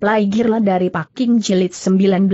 Play dari Paking Jilid 19.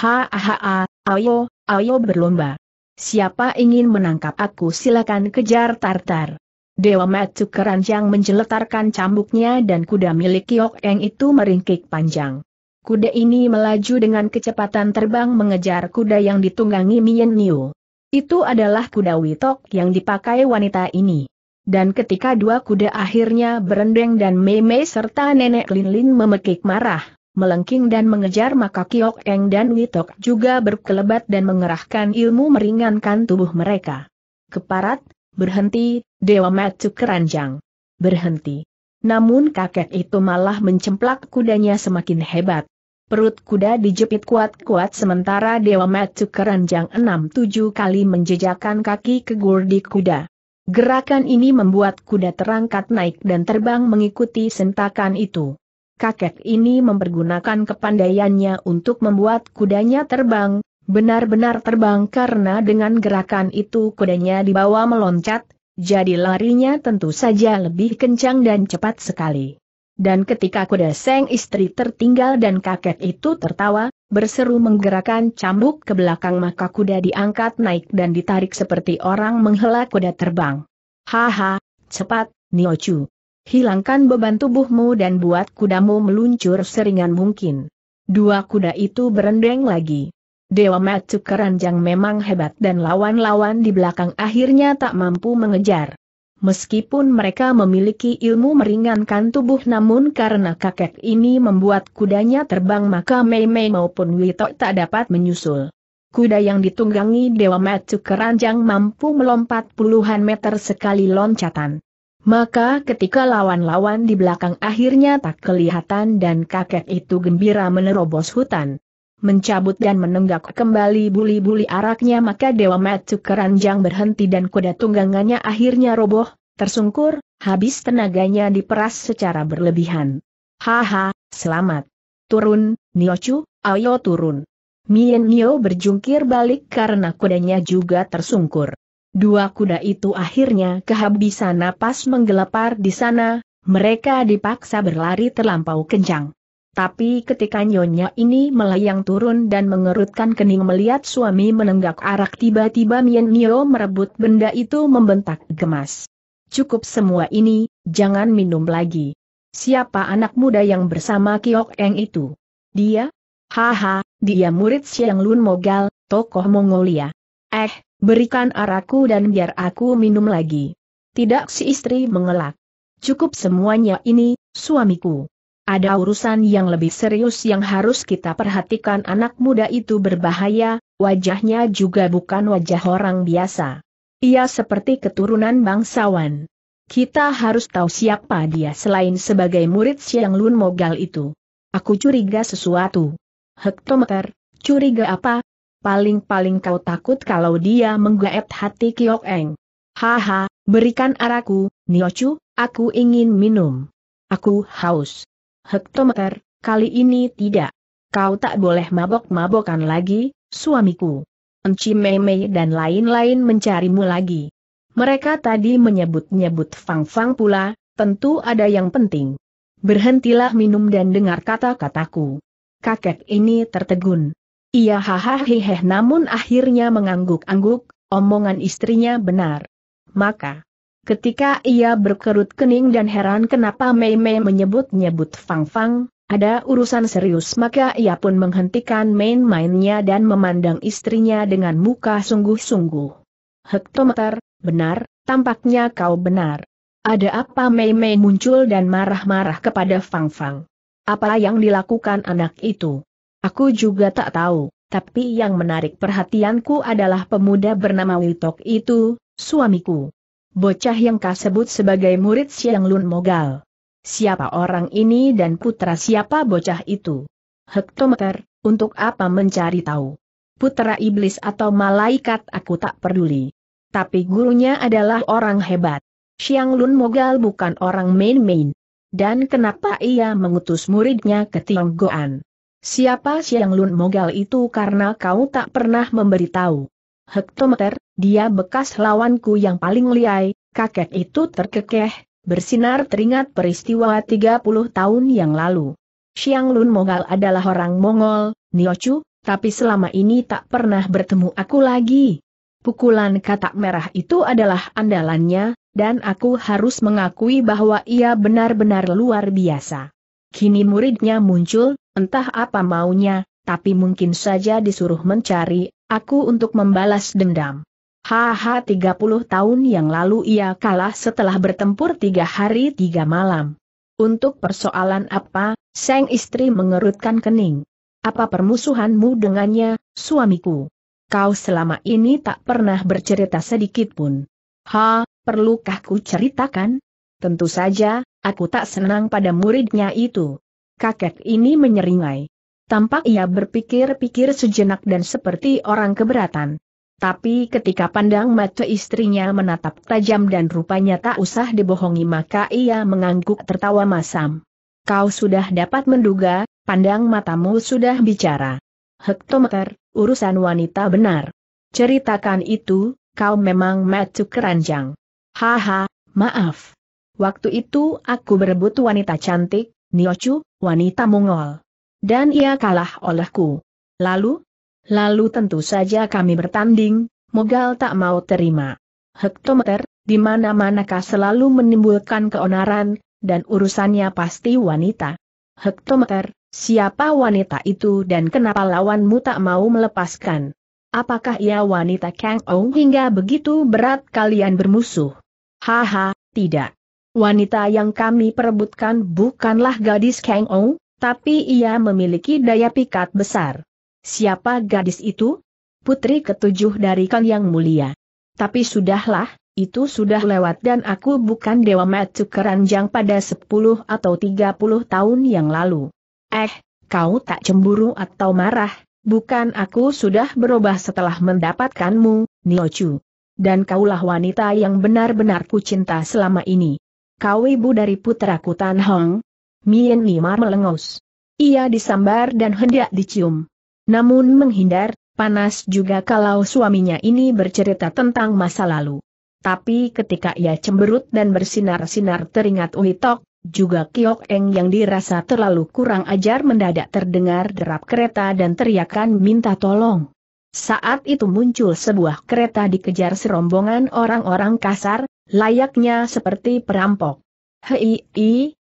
Hahaha, ayo, ayo berlomba. Siapa ingin menangkap aku silakan kejar Tartar. Dewa Matu keranjang menjeletarkan cambuknya dan kuda milik Kiok Eng itu meringkik panjang. Kuda ini melaju dengan kecepatan terbang mengejar kuda yang ditunggangi Mien Niu. Itu adalah kuda witok yang dipakai wanita ini. Dan ketika dua kuda akhirnya berendeng dan Meme serta nenek Linlin memekik marah, melengking dan mengejar maka Kiok Eng dan Witok juga berkelebat dan mengerahkan ilmu meringankan tubuh mereka. Keparat, berhenti, Dewa Matsu keranjang. Berhenti. Namun kakek itu malah mencemplak kudanya semakin hebat. Perut kuda dijepit kuat-kuat sementara Dewa Matsu keranjang enam tujuh kali menjejakkan kaki ke gurdi kuda. Gerakan ini membuat kuda terangkat naik dan terbang mengikuti sentakan itu. Kakek ini mempergunakan kepandaiannya untuk membuat kudanya terbang, benar-benar terbang karena dengan gerakan itu kudanya dibawa meloncat, jadi larinya tentu saja lebih kencang dan cepat sekali. Dan ketika kuda seng istri tertinggal dan kakek itu tertawa, berseru menggerakkan cambuk ke belakang maka kuda diangkat naik dan ditarik seperti orang menghela kuda terbang. Haha, cepat, Niochu. Hilangkan beban tubuhmu dan buat kudamu meluncur seringan mungkin. Dua kuda itu berendeng lagi. Dewa Matsu Keranjang memang hebat dan lawan-lawan di belakang akhirnya tak mampu mengejar. Meskipun mereka memiliki ilmu meringankan tubuh namun karena kakek ini membuat kudanya terbang maka Mei Mei maupun Wito tak dapat menyusul. Kuda yang ditunggangi Dewa Matsu Keranjang mampu melompat puluhan meter sekali loncatan. Maka ketika lawan-lawan di belakang akhirnya tak kelihatan dan kakek itu gembira menerobos hutan. Mencabut dan menenggak kembali buli-buli araknya maka Dewa Matsu Keranjang berhenti dan kuda tunggangannya akhirnya roboh, Tersungkur, habis tenaganya diperas secara berlebihan. Haha, selamat. Turun, Niochu, ayo turun. Mien Nio berjungkir balik karena kudanya juga tersungkur. Dua kuda itu akhirnya kehabisan napas menggelepar di sana, mereka dipaksa berlari terlampau kencang. Tapi ketika nyonya ini melayang turun dan mengerutkan kening melihat suami menenggak arak tiba-tiba Mien Nio merebut benda itu membentak gemas cukup semua ini, jangan minum lagi. Siapa anak muda yang bersama Kiok Eng itu? Dia? Haha, dia murid Siang Lun Mogal, tokoh Mongolia. Eh, berikan araku dan biar aku minum lagi. Tidak si istri mengelak. Cukup semuanya ini, suamiku. Ada urusan yang lebih serius yang harus kita perhatikan anak muda itu berbahaya, wajahnya juga bukan wajah orang biasa. Ia seperti keturunan bangsawan. Kita harus tahu siapa dia selain sebagai murid Siang Lun Mogal itu. Aku curiga sesuatu. Hektometer, curiga apa? Paling-paling kau takut kalau dia menggaet hati Kiok Eng. Haha, berikan araku, Niochu, aku ingin minum. Aku haus. Hektometer, kali ini tidak. Kau tak boleh mabok-mabokan lagi, suamiku. Enci Mei dan lain-lain mencarimu lagi. Mereka tadi menyebut-nyebut Fang Fang pula, tentu ada yang penting. Berhentilah minum dan dengar kata-kataku. Kakek ini tertegun. Ia hahaha, namun akhirnya mengangguk-angguk, omongan istrinya benar. Maka, ketika ia berkerut kening dan heran kenapa Mei Mei menyebut-nyebut Fang Fang, ada urusan serius maka ia pun menghentikan main-mainnya dan memandang istrinya dengan muka sungguh-sungguh. Hektometer, benar, tampaknya kau benar. Ada apa Mei Mei muncul dan marah-marah kepada Fang Fang? Apa yang dilakukan anak itu? Aku juga tak tahu, tapi yang menarik perhatianku adalah pemuda bernama Witok itu, suamiku. Bocah yang kau sebut sebagai murid Siang Lun Mogal. Siapa orang ini dan putra siapa bocah itu? Hektometer, untuk apa mencari tahu? Putra iblis atau malaikat aku tak peduli. Tapi gurunya adalah orang hebat. Xiang Lun Mogal bukan orang main-main. Dan kenapa ia mengutus muridnya ke Tionggoan? Siapa Xiang Lun Mogal itu karena kau tak pernah memberitahu. Hektometer, dia bekas lawanku yang paling liai, kakek itu terkekeh, bersinar teringat peristiwa 30 tahun yang lalu. Xiang Lun Mongol adalah orang Mongol, Niochu, tapi selama ini tak pernah bertemu aku lagi. Pukulan katak merah itu adalah andalannya, dan aku harus mengakui bahwa ia benar-benar luar biasa. Kini muridnya muncul, entah apa maunya, tapi mungkin saja disuruh mencari aku untuk membalas dendam. Haha 30 tahun yang lalu ia kalah setelah bertempur tiga hari tiga malam. Untuk persoalan apa, sang istri mengerutkan kening. Apa permusuhanmu dengannya, suamiku? Kau selama ini tak pernah bercerita sedikit pun. Ha, perlukah ku ceritakan? Tentu saja, aku tak senang pada muridnya itu. Kakek ini menyeringai. Tampak ia berpikir-pikir sejenak dan seperti orang keberatan. Tapi ketika pandang mata istrinya menatap tajam dan rupanya tak usah dibohongi maka ia mengangguk tertawa masam. Kau sudah dapat menduga, pandang matamu sudah bicara. Hektometer, urusan wanita benar. Ceritakan itu, kau memang matu keranjang. Haha, maaf. Waktu itu aku berebut wanita cantik, Niochu, wanita Mongol. Dan ia kalah olehku. Lalu, Lalu tentu saja kami bertanding, Mogal tak mau terima. Hektometer, di mana-manakah selalu menimbulkan keonaran, dan urusannya pasti wanita. Hektometer, siapa wanita itu dan kenapa lawanmu tak mau melepaskan? Apakah ia wanita Kang Ong hingga begitu berat kalian bermusuh? Haha, tidak. Wanita yang kami perebutkan bukanlah gadis Kang Ong, tapi ia memiliki daya pikat besar. Siapa gadis itu? Putri ketujuh dari Kang Yang Mulia. Tapi sudahlah, itu sudah lewat dan aku bukan Dewa Matsu Keranjang pada 10 atau 30 tahun yang lalu. Eh, kau tak cemburu atau marah, bukan aku sudah berubah setelah mendapatkanmu, Niochu. Dan kaulah wanita yang benar-benar ku cinta selama ini. Kau ibu dari putraku Tan Hong. Mien Nimar melengus. Ia disambar dan hendak dicium. Namun menghindar, panas juga kalau suaminya ini bercerita tentang masa lalu. Tapi ketika ia cemberut dan bersinar-sinar teringat Uhitok, juga Kiok Eng yang dirasa terlalu kurang ajar mendadak terdengar derap kereta dan teriakan minta tolong. Saat itu muncul sebuah kereta dikejar serombongan orang-orang kasar, layaknya seperti perampok. Hei,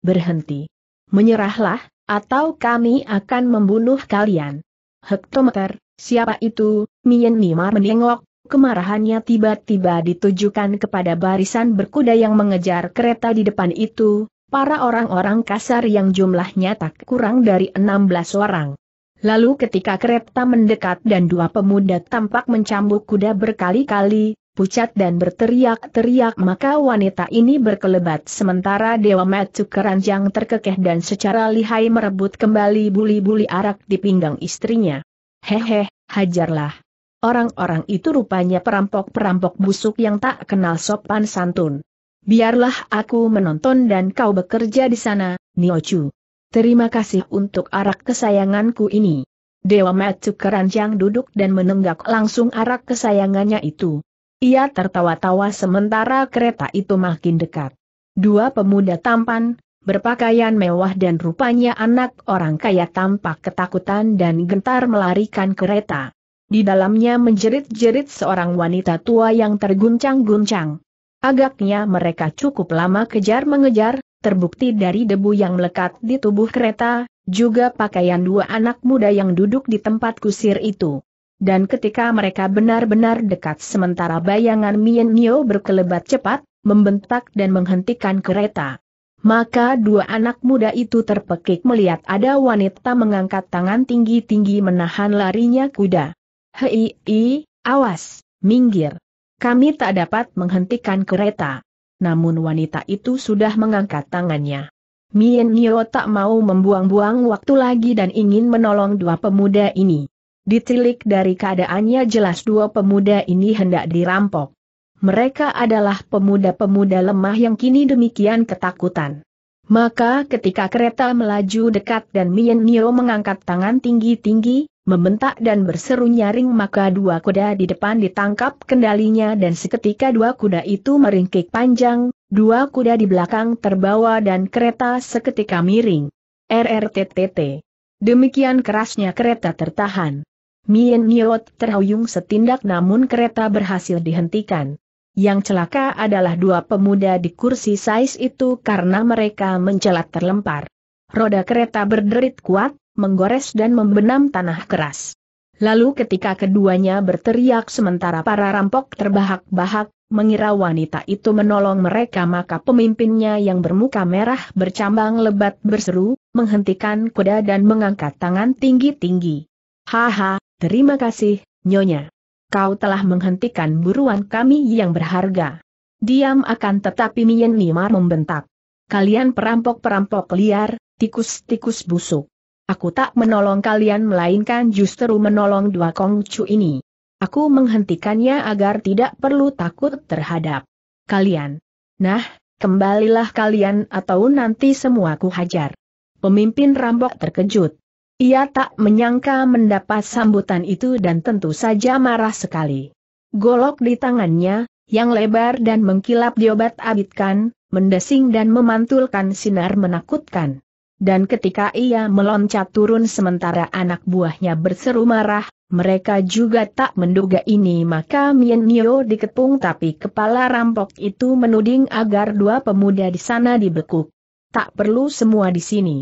berhenti. Menyerahlah, atau kami akan membunuh kalian. Hektometer, siapa itu? Mien Nima menengok, kemarahannya tiba-tiba ditujukan kepada barisan berkuda yang mengejar kereta di depan itu, para orang-orang kasar yang jumlahnya tak kurang dari 16 orang. Lalu ketika kereta mendekat dan dua pemuda tampak mencambuk kuda berkali-kali, pucat dan berteriak-teriak maka wanita ini berkelebat sementara Dewa Matsu keranjang terkekeh dan secara lihai merebut kembali buli-buli arak di pinggang istrinya. Hehe, hajarlah. Orang-orang itu rupanya perampok-perampok busuk yang tak kenal sopan santun. Biarlah aku menonton dan kau bekerja di sana, Niochu. Terima kasih untuk arak kesayanganku ini. Dewa Matsu keranjang duduk dan menenggak langsung arak kesayangannya itu. Ia tertawa-tawa sementara kereta itu makin dekat. Dua pemuda tampan, berpakaian mewah dan rupanya anak orang kaya tampak ketakutan dan gentar melarikan kereta. Di dalamnya menjerit-jerit seorang wanita tua yang terguncang-guncang. Agaknya mereka cukup lama kejar-mengejar, terbukti dari debu yang melekat di tubuh kereta, juga pakaian dua anak muda yang duduk di tempat kusir itu dan ketika mereka benar-benar dekat sementara bayangan Mien Nio berkelebat cepat, membentak dan menghentikan kereta. Maka dua anak muda itu terpekik melihat ada wanita mengangkat tangan tinggi-tinggi menahan larinya kuda. Hei, i, awas, minggir. Kami tak dapat menghentikan kereta. Namun wanita itu sudah mengangkat tangannya. Mien Nio tak mau membuang-buang waktu lagi dan ingin menolong dua pemuda ini. Ditilik dari keadaannya jelas dua pemuda ini hendak dirampok. Mereka adalah pemuda-pemuda lemah yang kini demikian ketakutan. Maka ketika kereta melaju dekat dan Mien Nio mengangkat tangan tinggi-tinggi, membentak dan berseru nyaring maka dua kuda di depan ditangkap kendalinya dan seketika dua kuda itu meringkik panjang, dua kuda di belakang terbawa dan kereta seketika miring. RRTTT. Demikian kerasnya kereta tertahan. Mien Niot terhuyung setindak namun kereta berhasil dihentikan. Yang celaka adalah dua pemuda di kursi sais itu karena mereka mencelat terlempar. Roda kereta berderit kuat, menggores dan membenam tanah keras. Lalu ketika keduanya berteriak sementara para rampok terbahak-bahak, mengira wanita itu menolong mereka maka pemimpinnya yang bermuka merah bercambang lebat berseru, menghentikan kuda dan mengangkat tangan tinggi-tinggi. Haha, Terima kasih, Nyonya. Kau telah menghentikan buruan kami yang berharga. Diam akan tetapi Mien Nimar membentak. Kalian perampok-perampok liar, tikus-tikus busuk. Aku tak menolong kalian melainkan justru menolong dua kongcu ini. Aku menghentikannya agar tidak perlu takut terhadap kalian. Nah, kembalilah kalian atau nanti semua ku hajar. Pemimpin rampok terkejut. Ia tak menyangka mendapat sambutan itu dan tentu saja marah sekali. Golok di tangannya, yang lebar dan mengkilap diobat abitkan, mendesing dan memantulkan sinar menakutkan. Dan ketika ia meloncat turun sementara anak buahnya berseru marah, mereka juga tak menduga ini maka Mien Nio dikepung tapi kepala rampok itu menuding agar dua pemuda di sana dibekuk. Tak perlu semua di sini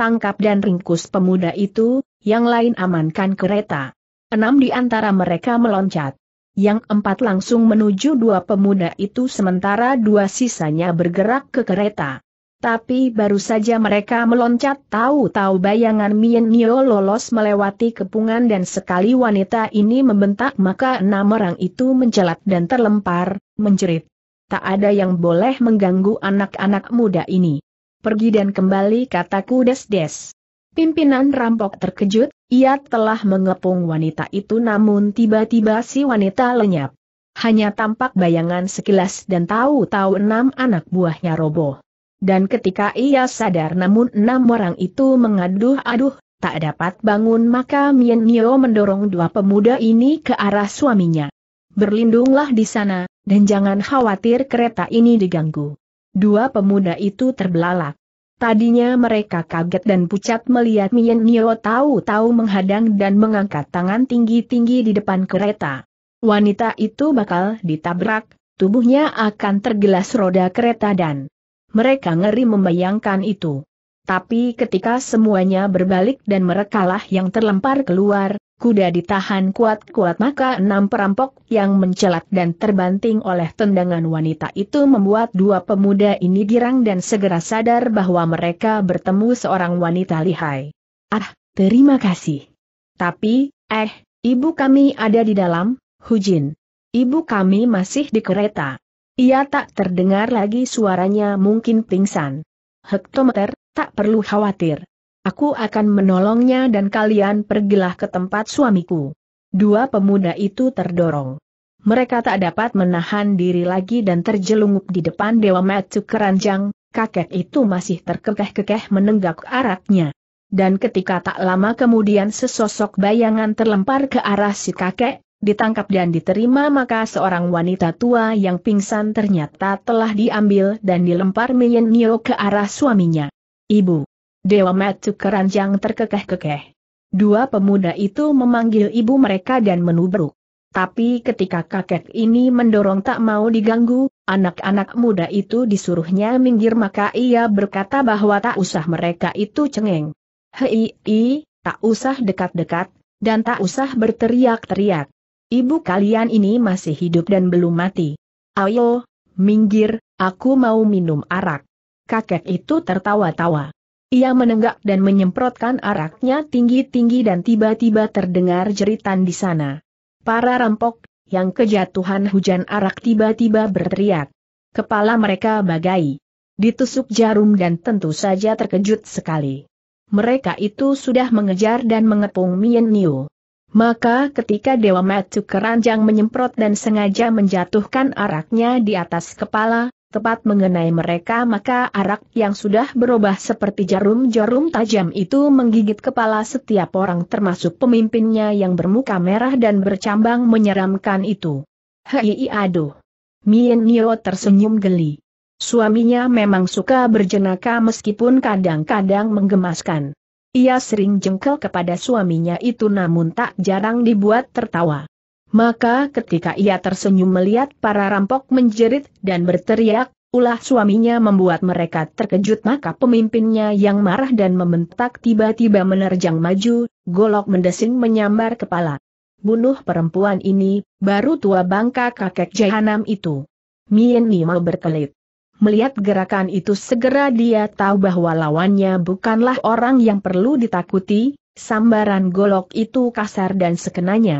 tangkap dan ringkus pemuda itu, yang lain amankan kereta. Enam di antara mereka meloncat. Yang empat langsung menuju dua pemuda itu sementara dua sisanya bergerak ke kereta. Tapi baru saja mereka meloncat tahu-tahu bayangan Mien Nio lolos melewati kepungan dan sekali wanita ini membentak maka enam orang itu mencelat dan terlempar, menjerit. Tak ada yang boleh mengganggu anak-anak muda ini pergi dan kembali kataku des-des. Pimpinan rampok terkejut, ia telah mengepung wanita itu namun tiba-tiba si wanita lenyap. Hanya tampak bayangan sekilas dan tahu-tahu enam anak buahnya roboh. Dan ketika ia sadar namun enam orang itu mengaduh-aduh, tak dapat bangun maka Mien Nio mendorong dua pemuda ini ke arah suaminya. Berlindunglah di sana, dan jangan khawatir kereta ini diganggu. Dua pemuda itu terbelalak. Tadinya mereka kaget dan pucat melihat Mien Nio tahu-tahu menghadang dan mengangkat tangan tinggi-tinggi di depan kereta. Wanita itu bakal ditabrak, tubuhnya akan tergelas roda kereta dan mereka ngeri membayangkan itu. Tapi ketika semuanya berbalik dan merekalah yang terlempar keluar, kuda ditahan kuat-kuat maka enam perampok yang mencelat dan terbanting oleh tendangan wanita itu membuat dua pemuda ini girang dan segera sadar bahwa mereka bertemu seorang wanita lihai. Ah, terima kasih. Tapi, eh, ibu kami ada di dalam, Hujin. Ibu kami masih di kereta. Ia tak terdengar lagi suaranya mungkin pingsan. Hektometer, tak perlu khawatir. Aku akan menolongnya dan kalian pergilah ke tempat suamiku. Dua pemuda itu terdorong. Mereka tak dapat menahan diri lagi dan terjelungup di depan Dewa Matsu Keranjang, kakek itu masih terkekeh-kekeh menenggak araknya. Dan ketika tak lama kemudian sesosok bayangan terlempar ke arah si kakek, ditangkap dan diterima maka seorang wanita tua yang pingsan ternyata telah diambil dan dilempar Mien Nio ke arah suaminya. Ibu. Dewa Metu keranjang terkekeh-kekeh. Dua pemuda itu memanggil ibu mereka dan menubruk. Tapi ketika kakek ini mendorong tak mau diganggu, anak-anak muda itu disuruhnya minggir maka ia berkata bahwa tak usah mereka itu cengeng. Hei, i, tak usah dekat-dekat, dan tak usah berteriak-teriak. Ibu kalian ini masih hidup dan belum mati. Ayo, minggir, aku mau minum arak. Kakek itu tertawa-tawa. Ia menenggak dan menyemprotkan araknya tinggi-tinggi dan tiba-tiba terdengar jeritan di sana. Para rampok, yang kejatuhan hujan arak tiba-tiba berteriak. Kepala mereka bagai. Ditusuk jarum dan tentu saja terkejut sekali. Mereka itu sudah mengejar dan mengepung Mien Niu. Maka ketika Dewa Matu keranjang menyemprot dan sengaja menjatuhkan araknya di atas kepala, tepat mengenai mereka maka arak yang sudah berubah seperti jarum-jarum tajam itu menggigit kepala setiap orang termasuk pemimpinnya yang bermuka merah dan bercambang menyeramkan itu. Hei aduh! Mien Nio tersenyum geli. Suaminya memang suka berjenaka meskipun kadang-kadang menggemaskan. Ia sering jengkel kepada suaminya itu namun tak jarang dibuat tertawa. Maka ketika ia tersenyum melihat para rampok menjerit dan berteriak, ulah suaminya membuat mereka terkejut maka pemimpinnya yang marah dan membentak tiba-tiba menerjang maju, golok mendesing menyambar kepala. Bunuh perempuan ini, baru tua bangka kakek jahanam itu. Mien mau berkelit. Melihat gerakan itu segera dia tahu bahwa lawannya bukanlah orang yang perlu ditakuti, sambaran golok itu kasar dan sekenanya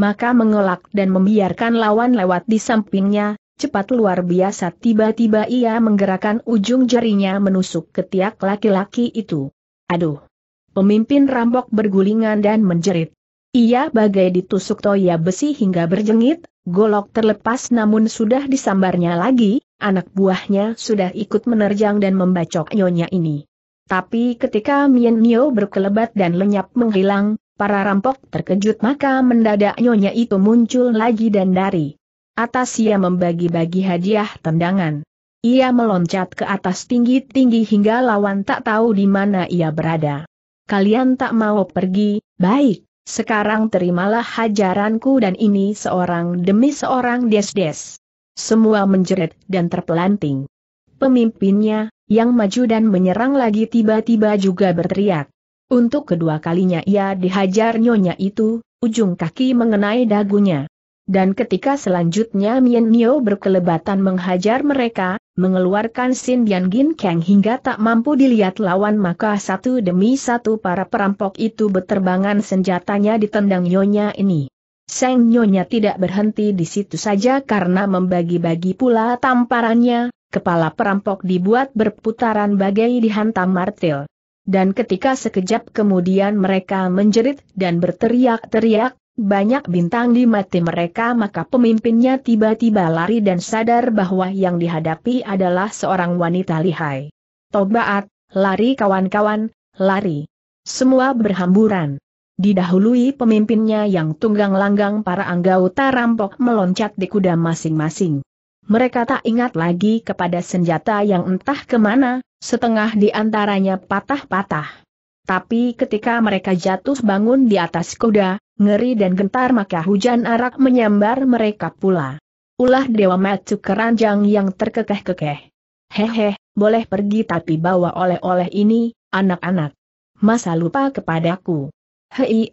maka mengelak dan membiarkan lawan lewat di sampingnya, cepat luar biasa tiba-tiba ia menggerakkan ujung jarinya menusuk ketiak laki-laki itu. Aduh! Pemimpin rambok bergulingan dan menjerit. Ia bagai ditusuk toya besi hingga berjengit, golok terlepas namun sudah disambarnya lagi, anak buahnya sudah ikut menerjang dan membacok nyonya ini. Tapi ketika Mien Nio berkelebat dan lenyap menghilang, Para rampok terkejut maka mendadak nyonya itu muncul lagi dan dari atas ia membagi-bagi hadiah tendangan. Ia meloncat ke atas tinggi-tinggi hingga lawan tak tahu di mana ia berada. Kalian tak mau pergi, baik, sekarang terimalah hajaranku dan ini seorang demi seorang des-des. Semua menjerit dan terpelanting. Pemimpinnya, yang maju dan menyerang lagi tiba-tiba juga berteriak. Untuk kedua kalinya ia dihajar nyonya itu, ujung kaki mengenai dagunya. Dan ketika selanjutnya Mien Nio berkelebatan menghajar mereka, mengeluarkan Sin Bian Gin Kang hingga tak mampu dilihat lawan maka satu demi satu para perampok itu beterbangan senjatanya ditendang Nyonya ini. Seng Nyonya tidak berhenti di situ saja karena membagi-bagi pula tamparannya, kepala perampok dibuat berputaran bagai dihantam martil dan ketika sekejap kemudian mereka menjerit dan berteriak-teriak, banyak bintang di mati mereka maka pemimpinnya tiba-tiba lari dan sadar bahwa yang dihadapi adalah seorang wanita lihai. Tobaat, lari kawan-kawan, lari. Semua berhamburan. Didahului pemimpinnya yang tunggang langgang para anggota rampok meloncat di kuda masing-masing. Mereka tak ingat lagi kepada senjata yang entah kemana, setengah di antaranya patah-patah. Tapi ketika mereka jatuh bangun di atas kuda, ngeri dan gentar maka hujan arak menyambar mereka pula. Ulah Dewa Matsu keranjang yang terkekeh-kekeh. Hehe, boleh pergi tapi bawa oleh-oleh ini, anak-anak. Masa lupa kepadaku. Hei,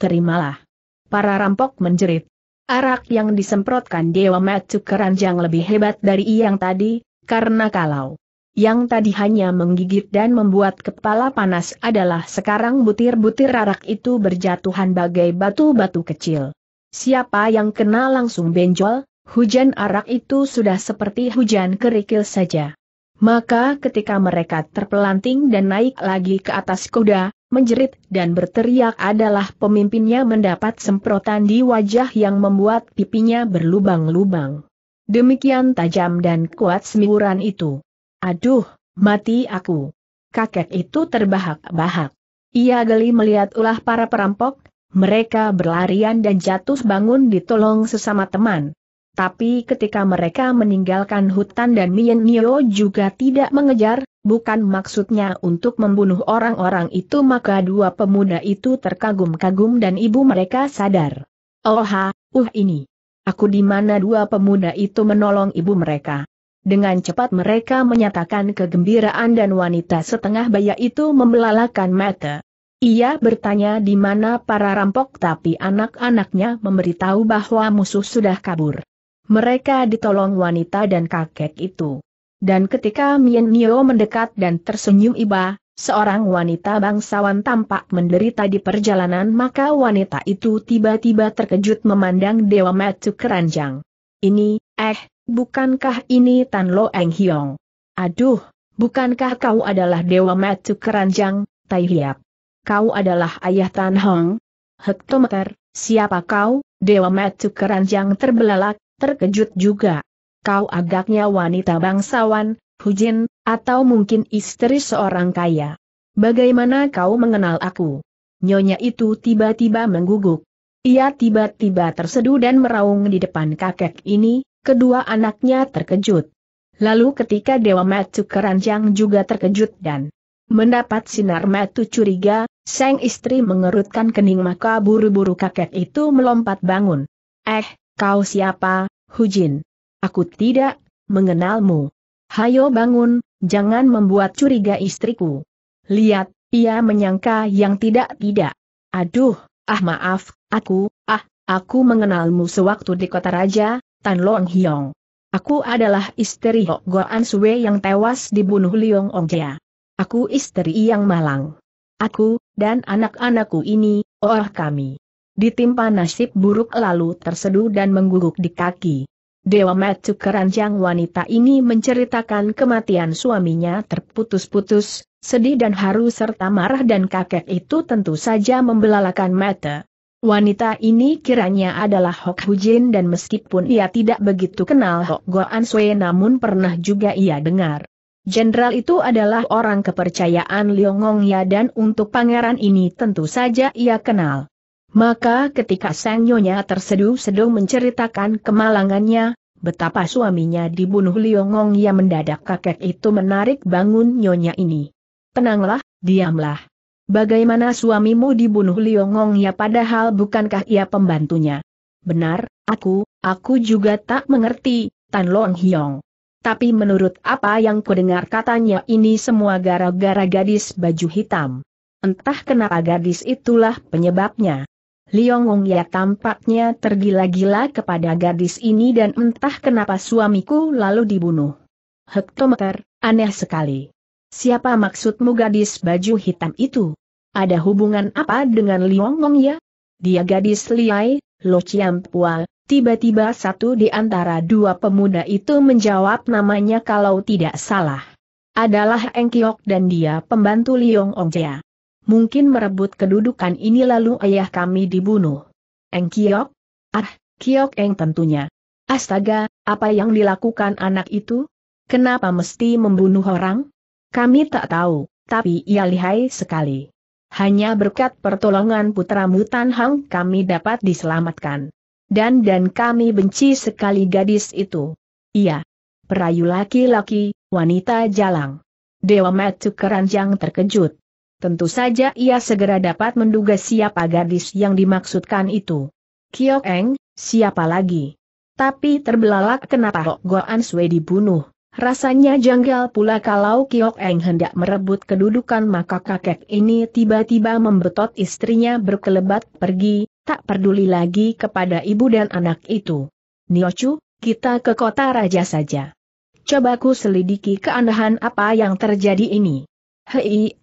terimalah. Para rampok menjerit. Arak yang disemprotkan Dewa Matsu keranjang lebih hebat dari yang tadi, karena kalau yang tadi hanya menggigit dan membuat kepala panas adalah sekarang butir-butir arak itu berjatuhan bagai batu-batu kecil. Siapa yang kena langsung benjol, hujan arak itu sudah seperti hujan kerikil saja. Maka ketika mereka terpelanting dan naik lagi ke atas kuda, menjerit dan berteriak adalah pemimpinnya mendapat semprotan di wajah yang membuat pipinya berlubang-lubang. Demikian tajam dan kuat semburan itu. Aduh, mati aku. Kakek itu terbahak-bahak. Ia geli melihat ulah para perampok, mereka berlarian dan jatuh bangun ditolong sesama teman. Tapi ketika mereka meninggalkan hutan dan Mien Nio juga tidak mengejar, bukan maksudnya untuk membunuh orang-orang itu maka dua pemuda itu terkagum-kagum dan ibu mereka sadar. Oha, uh ini. Aku di mana dua pemuda itu menolong ibu mereka. Dengan cepat mereka menyatakan kegembiraan dan wanita setengah baya itu membelalakan mata. Ia bertanya di mana para rampok tapi anak-anaknya memberitahu bahwa musuh sudah kabur. Mereka ditolong wanita dan kakek itu. Dan ketika Mien Nio mendekat dan tersenyum iba, seorang wanita bangsawan tampak menderita di perjalanan maka wanita itu tiba-tiba terkejut memandang Dewa Matu Keranjang. Ini, eh, bukankah ini Tan Lo Eng Hiong? Aduh, bukankah kau adalah Dewa Matu Keranjang, Tai Hiap? Kau adalah ayah Tan Hong? Hektometer, siapa kau? Dewa Matu Keranjang terbelalak, terkejut juga. Kau agaknya wanita bangsawan, Hujin, atau mungkin istri seorang kaya. Bagaimana kau mengenal aku? Nyonya itu tiba-tiba mengguguk. Ia tiba-tiba terseduh dan meraung di depan kakek ini, kedua anaknya terkejut. Lalu ketika Dewa Matu Keranjang juga terkejut dan mendapat sinar matu curiga, sang istri mengerutkan kening maka buru-buru kakek itu melompat bangun. Eh, Kau siapa, Hujin? Aku tidak mengenalmu. Hayo bangun, jangan membuat curiga istriku. Lihat, ia menyangka yang tidak-tidak. Aduh, ah maaf, aku, ah, aku mengenalmu sewaktu di kota raja, Tan Long Hiong. Aku adalah istri Hok Goan Sue yang tewas dibunuh Liong Jia. Aku istri yang malang. Aku, dan anak-anakku ini, oh kami ditimpa nasib buruk lalu terseduh dan mengguguk di kaki. Dewa Matsu keranjang wanita ini menceritakan kematian suaminya terputus-putus, sedih dan haru serta marah dan kakek itu tentu saja membelalakan mata. Wanita ini kiranya adalah Hok Hujin dan meskipun ia tidak begitu kenal Hok Goan Sui namun pernah juga ia dengar. Jenderal itu adalah orang kepercayaan Liongong Ya dan untuk pangeran ini tentu saja ia kenal. Maka ketika sang nyonya terseduh-seduh menceritakan kemalangannya, betapa suaminya dibunuh Liongong ia mendadak kakek itu menarik bangun nyonya ini. Tenanglah, diamlah. Bagaimana suamimu dibunuh Liongong ya padahal bukankah ia pembantunya? Benar, aku, aku juga tak mengerti, Tan Long Hiong. Tapi menurut apa yang kudengar katanya ini semua gara-gara gadis baju hitam. Entah kenapa gadis itulah penyebabnya. Liong ya tampaknya tergila-gila kepada gadis ini dan entah kenapa suamiku lalu dibunuh. Hektometer, aneh sekali. Siapa maksudmu gadis baju hitam itu? Ada hubungan apa dengan Liong ya? Dia gadis liai, Lo Chiam tiba-tiba satu di antara dua pemuda itu menjawab namanya kalau tidak salah. Adalah Engkiok dan dia pembantu Liong Ong mungkin merebut kedudukan ini lalu ayah kami dibunuh. Eng Kiok? Ah, Kiok Eng tentunya. Astaga, apa yang dilakukan anak itu? Kenapa mesti membunuh orang? Kami tak tahu, tapi ia lihai sekali. Hanya berkat pertolongan putra Mutan Hang kami dapat diselamatkan. Dan dan kami benci sekali gadis itu. Iya. Perayu laki-laki, wanita jalang. Dewa Matu Keranjang terkejut. Tentu saja ia segera dapat menduga siapa gadis yang dimaksudkan itu. Kiok Eng, siapa lagi? Tapi terbelalak kenapa Hok Goan Sui dibunuh. Rasanya janggal pula kalau Kiok Eng hendak merebut kedudukan maka kakek ini tiba-tiba membetot istrinya berkelebat pergi, tak peduli lagi kepada ibu dan anak itu. Niochu, kita ke kota raja saja. Coba ku selidiki keanehan apa yang terjadi ini. Hei,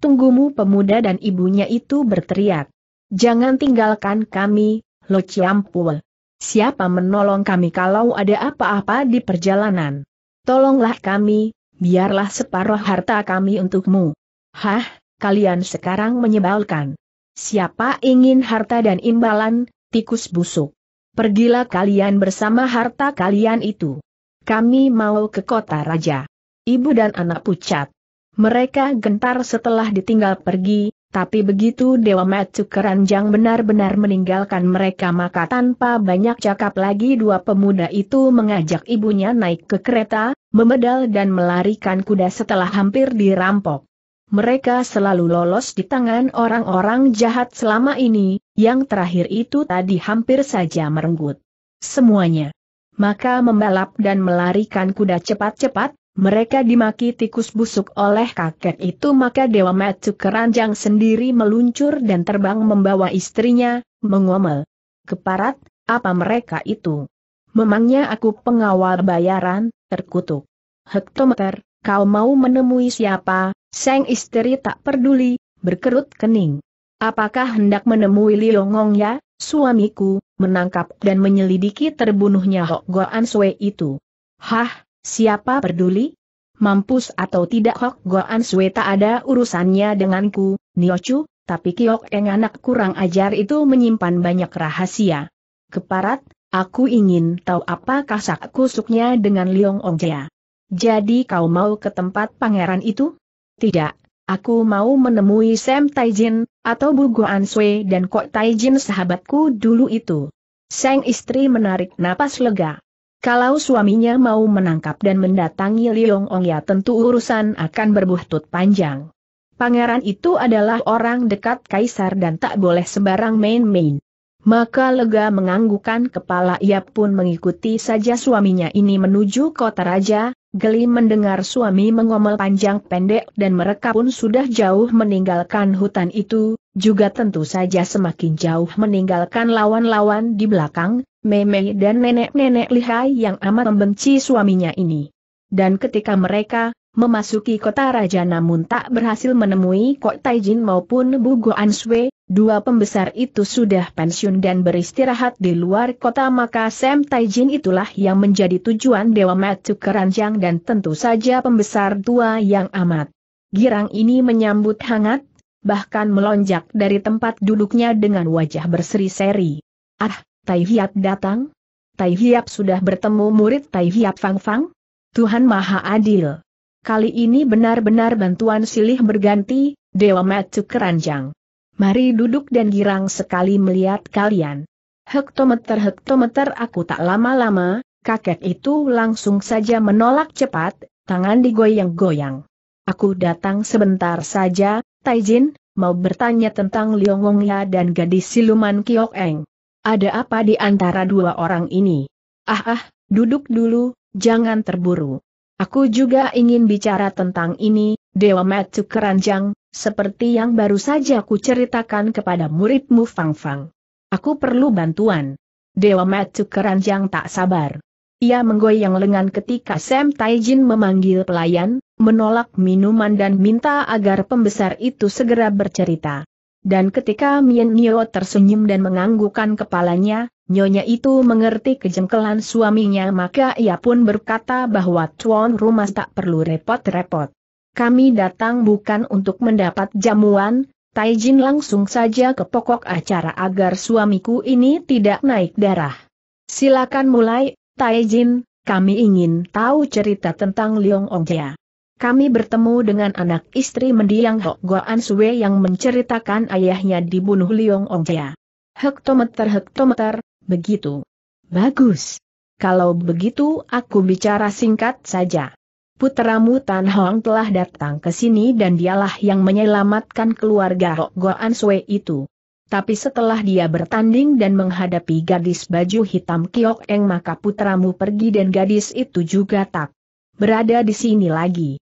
Tunggumu pemuda dan ibunya itu berteriak. Jangan tinggalkan kami, Lo Ciampul. Siapa menolong kami kalau ada apa-apa di perjalanan? Tolonglah kami, biarlah separuh harta kami untukmu. Hah, kalian sekarang menyebalkan. Siapa ingin harta dan imbalan, tikus busuk? Pergilah kalian bersama harta kalian itu. Kami mau ke kota raja. Ibu dan anak pucat. Mereka gentar setelah ditinggal pergi, tapi begitu Dewa Matsu Keranjang benar-benar meninggalkan mereka maka tanpa banyak cakap lagi dua pemuda itu mengajak ibunya naik ke kereta, memedal dan melarikan kuda setelah hampir dirampok. Mereka selalu lolos di tangan orang-orang jahat selama ini, yang terakhir itu tadi hampir saja merenggut. Semuanya. Maka membalap dan melarikan kuda cepat-cepat, mereka dimaki tikus busuk oleh kakek itu maka Dewa Matsu keranjang sendiri meluncur dan terbang membawa istrinya, mengomel. Keparat, apa mereka itu? Memangnya aku pengawal bayaran, terkutuk. Hektometer, kau mau menemui siapa? Seng istri tak peduli, berkerut kening. Apakah hendak menemui Liongong ya, suamiku, menangkap dan menyelidiki terbunuhnya Hok Goan Sui itu? Hah, Siapa peduli? Mampus atau tidak Hok Goan Sui tak ada urusannya denganku, Niochu, tapi Kiok Eng anak kurang ajar itu menyimpan banyak rahasia. Keparat, aku ingin tahu apa kasak kusuknya dengan Liong Jia. Jadi kau mau ke tempat pangeran itu? Tidak, aku mau menemui Sam Taijin, atau Bu Goan Sui dan Kok Taijin sahabatku dulu itu. Sang istri menarik napas lega. Kalau suaminya mau menangkap dan mendatangi Liong Ong ya tentu urusan akan berbuhtut panjang. Pangeran itu adalah orang dekat kaisar dan tak boleh sembarang main-main. Maka lega menganggukan kepala ia pun mengikuti saja suaminya ini menuju kota raja, geli mendengar suami mengomel panjang pendek dan mereka pun sudah jauh meninggalkan hutan itu, juga tentu saja semakin jauh meninggalkan lawan-lawan di belakang, Meme dan nenek-nenek lihai yang amat membenci suaminya ini. Dan ketika mereka memasuki kota raja namun tak berhasil menemui Kok Taijin maupun Bugo Answe, dua pembesar itu sudah pensiun dan beristirahat di luar kota maka Sam Taijin itulah yang menjadi tujuan Dewa Matuk Keranjang dan tentu saja pembesar tua yang amat. Girang ini menyambut hangat, bahkan melonjak dari tempat duduknya dengan wajah berseri-seri. Ah, Tai Hiap datang? Tai Hiap sudah bertemu murid Tai Hiap Fang Fang? Tuhan Maha Adil. Kali ini benar-benar bantuan silih berganti, Dewa Matuk Keranjang. Mari duduk dan girang sekali melihat kalian. Hektometer-hektometer aku tak lama-lama, kakek itu langsung saja menolak cepat, tangan digoyang-goyang. Aku datang sebentar saja, Taijin, mau bertanya tentang Liongongya dan gadis siluman Kiok Eng. Ada apa di antara dua orang ini? Ah ah, duduk dulu, jangan terburu. Aku juga ingin bicara tentang ini, Dewa Matuk Keranjang, seperti yang baru saja aku ceritakan kepada muridmu Fang Fang. Aku perlu bantuan. Dewa Matuk Keranjang tak sabar. Ia menggoyang lengan ketika Sam Taijin memanggil pelayan, menolak minuman dan minta agar pembesar itu segera bercerita. Dan ketika Mien Nio tersenyum dan menganggukkan kepalanya, nyonya itu mengerti kejengkelan suaminya maka ia pun berkata bahwa tuan rumah tak perlu repot-repot. Kami datang bukan untuk mendapat jamuan, Taijin langsung saja ke pokok acara agar suamiku ini tidak naik darah. Silakan mulai, Taijin, kami ingin tahu cerita tentang Liong Ongjia kami bertemu dengan anak istri mendiang Hok Goan Sue yang menceritakan ayahnya dibunuh Liong Ongja. Hektometer-hektometer, begitu. Bagus. Kalau begitu aku bicara singkat saja. Putramu Tan Hong telah datang ke sini dan dialah yang menyelamatkan keluarga Hok Goan Sue itu. Tapi setelah dia bertanding dan menghadapi gadis baju hitam Kiok Eng maka putramu pergi dan gadis itu juga tak berada di sini lagi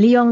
ya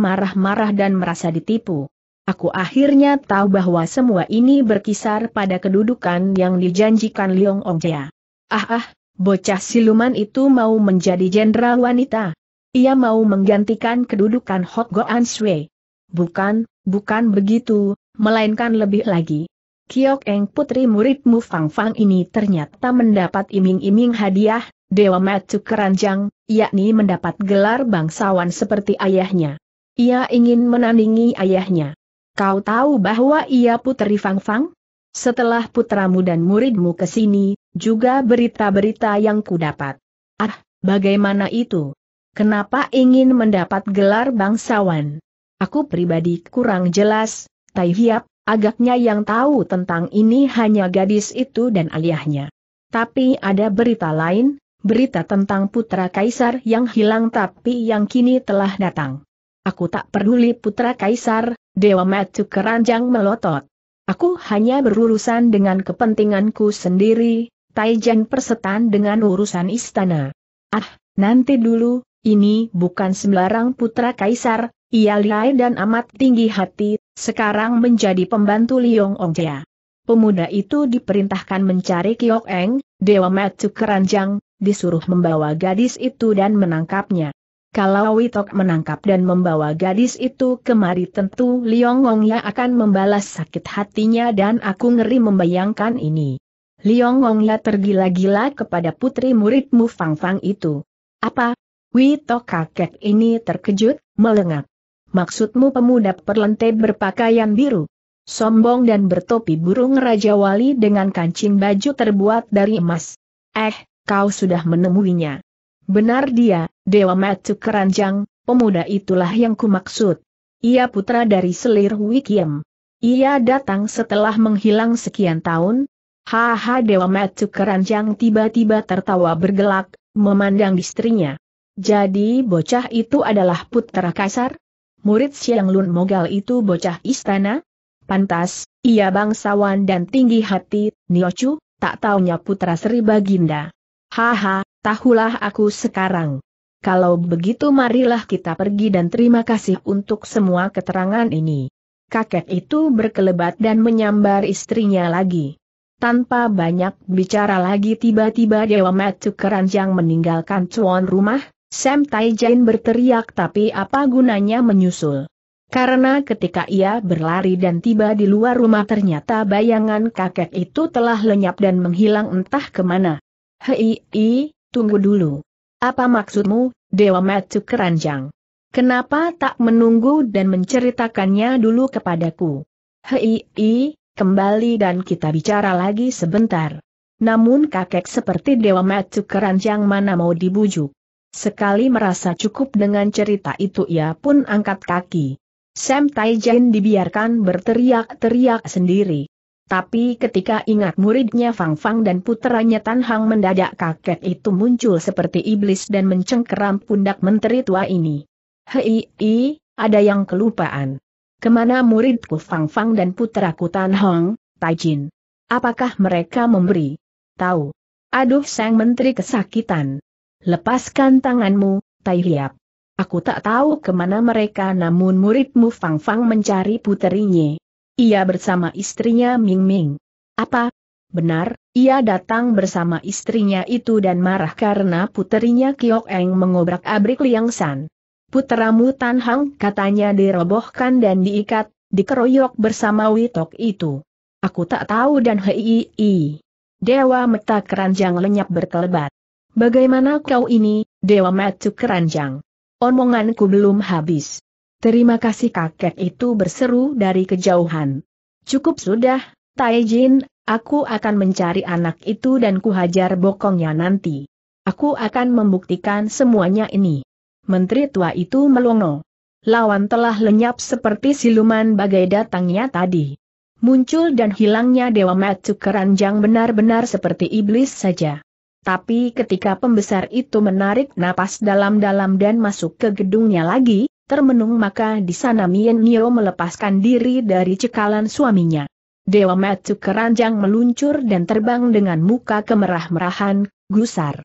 marah-marah dan merasa ditipu. Aku akhirnya tahu bahwa semua ini berkisar pada kedudukan yang dijanjikan Liong ya. Ah ah, bocah siluman itu mau menjadi jenderal wanita. Ia mau menggantikan kedudukan Hot Goan Sui. Bukan, bukan begitu, melainkan lebih lagi. Kiok Eng putri muridmu Fang Fang ini ternyata mendapat iming-iming hadiah Dewa Matu Keranjang, yakni mendapat gelar bangsawan seperti ayahnya. Ia ingin menandingi ayahnya. Kau tahu bahwa ia putri Fang Fang? Setelah putramu dan muridmu ke sini, juga berita-berita yang kudapat. Ah, bagaimana itu? Kenapa ingin mendapat gelar bangsawan? Aku pribadi kurang jelas, Tai Hiap, agaknya yang tahu tentang ini hanya gadis itu dan ayahnya. Tapi ada berita lain, berita tentang putra kaisar yang hilang tapi yang kini telah datang. Aku tak peduli putra kaisar, Dewa Metu keranjang melotot. Aku hanya berurusan dengan kepentinganku sendiri, Taijan persetan dengan urusan istana. Ah, nanti dulu, ini bukan sembarang putra kaisar, ia liai dan amat tinggi hati, sekarang menjadi pembantu Liong Ongjia. Pemuda itu diperintahkan mencari Kiok Eng, Dewa Metu Keranjang, disuruh membawa gadis itu dan menangkapnya. Kalau Witok menangkap dan membawa gadis itu kemari tentu Liongongnya akan membalas sakit hatinya dan aku ngeri membayangkan ini. Liongongnya tergila-gila kepada putri muridmu Fang Fang itu. Apa? Witok kakek ini terkejut, melengak. Maksudmu pemuda perlente berpakaian biru? Sombong dan bertopi burung Raja Wali dengan kancing baju terbuat dari emas. Eh, kau sudah menemuinya. Benar dia, Dewa Matu Keranjang, pemuda itulah yang kumaksud. Ia putra dari selir Wikiem. Ia datang setelah menghilang sekian tahun. Haha Dewa Matu Keranjang tiba-tiba tertawa bergelak, memandang istrinya. Jadi bocah itu adalah putra kasar? Murid Siang Lun Mogal itu bocah istana? Pantas, ia bangsawan dan tinggi hati, Niochu, tak taunya putra Sri Baginda. Haha, tahulah aku sekarang. Kalau begitu marilah kita pergi dan terima kasih untuk semua keterangan ini. Kakek itu berkelebat dan menyambar istrinya lagi. Tanpa banyak bicara lagi tiba-tiba Dewa Matu Keranjang meninggalkan cuan rumah, Sam Taijain berteriak tapi apa gunanya menyusul. Karena ketika ia berlari dan tiba di luar rumah ternyata bayangan kakek itu telah lenyap dan menghilang entah kemana. Hei, i, tunggu dulu. Apa maksudmu, Dewa Matsu Keranjang? Kenapa tak menunggu dan menceritakannya dulu kepadaku? Hei, i, kembali dan kita bicara lagi sebentar. Namun kakek seperti Dewa Matsu Keranjang mana mau dibujuk. Sekali merasa cukup dengan cerita itu ia pun angkat kaki. Sam Taijin dibiarkan berteriak-teriak sendiri. Tapi ketika ingat muridnya Fang Fang dan putranya Tan Hang mendadak kaget itu muncul seperti iblis dan mencengkeram pundak menteri tua ini. Hei, i, ada yang kelupaan. Kemana muridku Fang Fang dan putraku Tan Hang, Tajin? Apakah mereka memberi? Tahu. Aduh sang menteri kesakitan. Lepaskan tanganmu, Tai Hiap. Aku tak tahu kemana mereka namun muridmu Fang Fang mencari puterinya ia bersama istrinya Ming Ming. Apa? Benar, ia datang bersama istrinya itu dan marah karena puterinya Kiok Eng mengobrak-abrik Liang San. Puteramu Tan Hang katanya dirobohkan dan diikat, dikeroyok bersama Witok itu. Aku tak tahu dan hei i. Dewa Meta Keranjang lenyap berkelebat. Bagaimana kau ini, Dewa Metu Keranjang? Omonganku belum habis. Terima kasih kakek itu berseru dari kejauhan. Cukup sudah, Taijin, aku akan mencari anak itu dan kuhajar bokongnya nanti. Aku akan membuktikan semuanya ini. Menteri tua itu melongo. Lawan telah lenyap seperti siluman bagai datangnya tadi. Muncul dan hilangnya Dewa Matsu Keranjang benar-benar seperti iblis saja. Tapi ketika pembesar itu menarik napas dalam-dalam dan masuk ke gedungnya lagi, termenung maka di sana Mien Nio melepaskan diri dari cekalan suaminya. Dewa Matsu keranjang meluncur dan terbang dengan muka kemerah-merahan, gusar.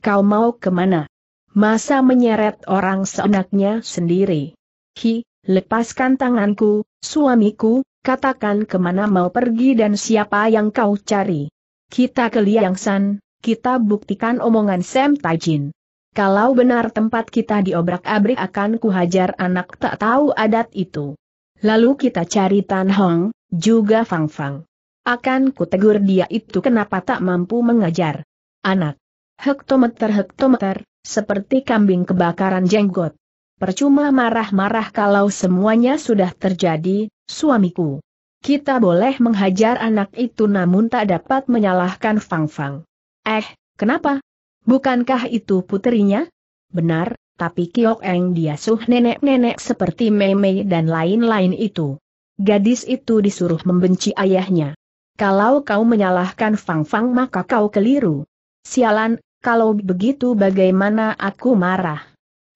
Kau mau kemana? Masa menyeret orang seenaknya sendiri. Hi, lepaskan tanganku, suamiku, katakan kemana mau pergi dan siapa yang kau cari. Kita ke Liang San, kita buktikan omongan Sam Tajin. Kalau benar tempat kita diobrak-abrik akan kuhajar anak tak tahu adat itu. Lalu kita cari Tan Hong, juga Fang Fang. Akan kutegur dia itu kenapa tak mampu mengajar. Anak. Hektometer-hektometer, seperti kambing kebakaran jenggot. Percuma marah-marah kalau semuanya sudah terjadi, suamiku. Kita boleh menghajar anak itu namun tak dapat menyalahkan Fang Fang. Eh, kenapa? Bukankah itu putrinya? Benar, tapi Kiok Eng diasuh nenek-nenek seperti Meme dan lain-lain itu. Gadis itu disuruh membenci ayahnya. Kalau kau menyalahkan Fang Fang maka kau keliru. Sialan, kalau begitu bagaimana aku marah?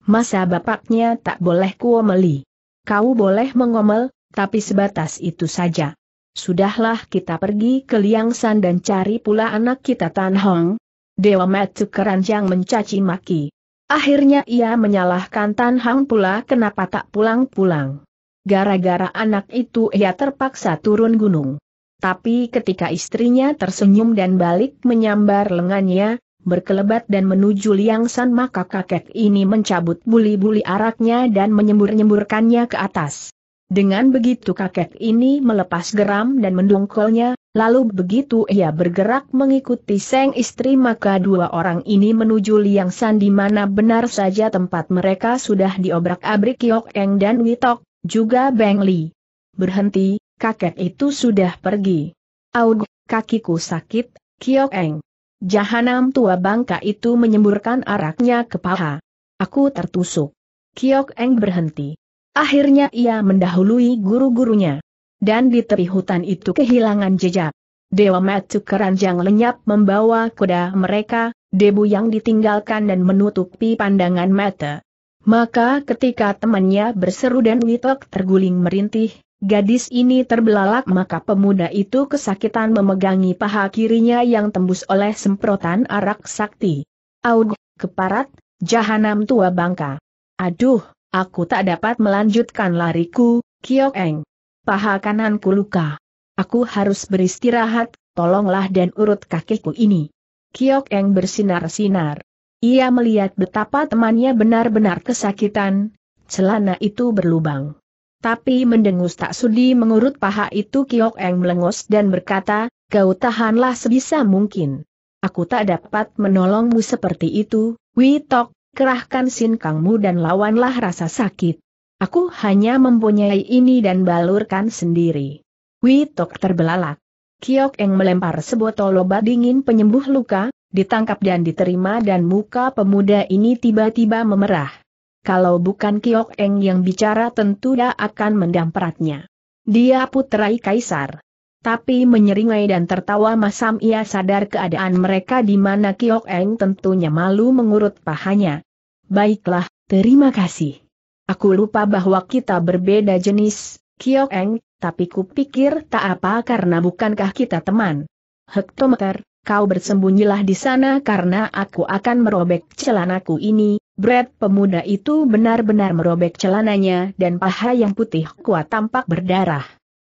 Masa bapaknya tak boleh kuomeli. Kau boleh mengomel, tapi sebatas itu saja. Sudahlah kita pergi ke Liang San dan cari pula anak kita Tan Hong, Dewa Metu Keranjang mencaci maki. Akhirnya ia menyalahkan Tan Hang pula kenapa tak pulang-pulang. Gara-gara anak itu ia terpaksa turun gunung. Tapi ketika istrinya tersenyum dan balik menyambar lengannya, berkelebat dan menuju Liang San maka kakek ini mencabut buli-buli araknya dan menyembur-nyemburkannya ke atas. Dengan begitu kakek ini melepas geram dan mendungkolnya. lalu begitu ia bergerak mengikuti seng istri maka dua orang ini menuju Liang San di mana benar saja tempat mereka sudah diobrak-abrik Kiok Eng dan Witok, juga Beng Li. Berhenti, kakek itu sudah pergi. Aug, kakiku sakit, Kiok Eng. Jahanam tua bangka itu menyemburkan araknya ke paha. Aku tertusuk. Kiok Eng berhenti. Akhirnya ia mendahului guru-gurunya. Dan di tepi hutan itu kehilangan jejak. Dewa Matsu Keranjang lenyap membawa kuda mereka, debu yang ditinggalkan dan menutupi pandangan mata. Maka ketika temannya berseru dan Witok terguling merintih, gadis ini terbelalak maka pemuda itu kesakitan memegangi paha kirinya yang tembus oleh semprotan arak sakti. Aug, keparat, jahanam tua bangka. Aduh, Aku tak dapat melanjutkan lariku, Kiok Eng. Paha kananku luka. Aku harus beristirahat, tolonglah dan urut kakiku ini. Kiok Eng bersinar-sinar. Ia melihat betapa temannya benar-benar kesakitan, celana itu berlubang. Tapi mendengus tak sudi mengurut paha itu Kiok Eng melengos dan berkata, kau tahanlah sebisa mungkin. Aku tak dapat menolongmu seperti itu, Witok, kerahkan sin sinkangmu dan lawanlah rasa sakit. Aku hanya mempunyai ini dan balurkan sendiri. Witok terbelalak. Kiok Eng melempar sebotol obat dingin penyembuh luka, ditangkap dan diterima dan muka pemuda ini tiba-tiba memerah. Kalau bukan Kiok Eng yang bicara tentu dia akan mendampratnya. Dia putrai kaisar. Tapi menyeringai dan tertawa masam ia sadar keadaan mereka di mana Kiok Eng tentunya malu mengurut pahanya. Baiklah, terima kasih. Aku lupa bahwa kita berbeda jenis, Kiok Eng, tapi kupikir tak apa karena bukankah kita teman. Hektometer, kau bersembunyilah di sana karena aku akan merobek celanaku ini. Brad pemuda itu benar-benar merobek celananya dan paha yang putih kuat tampak berdarah.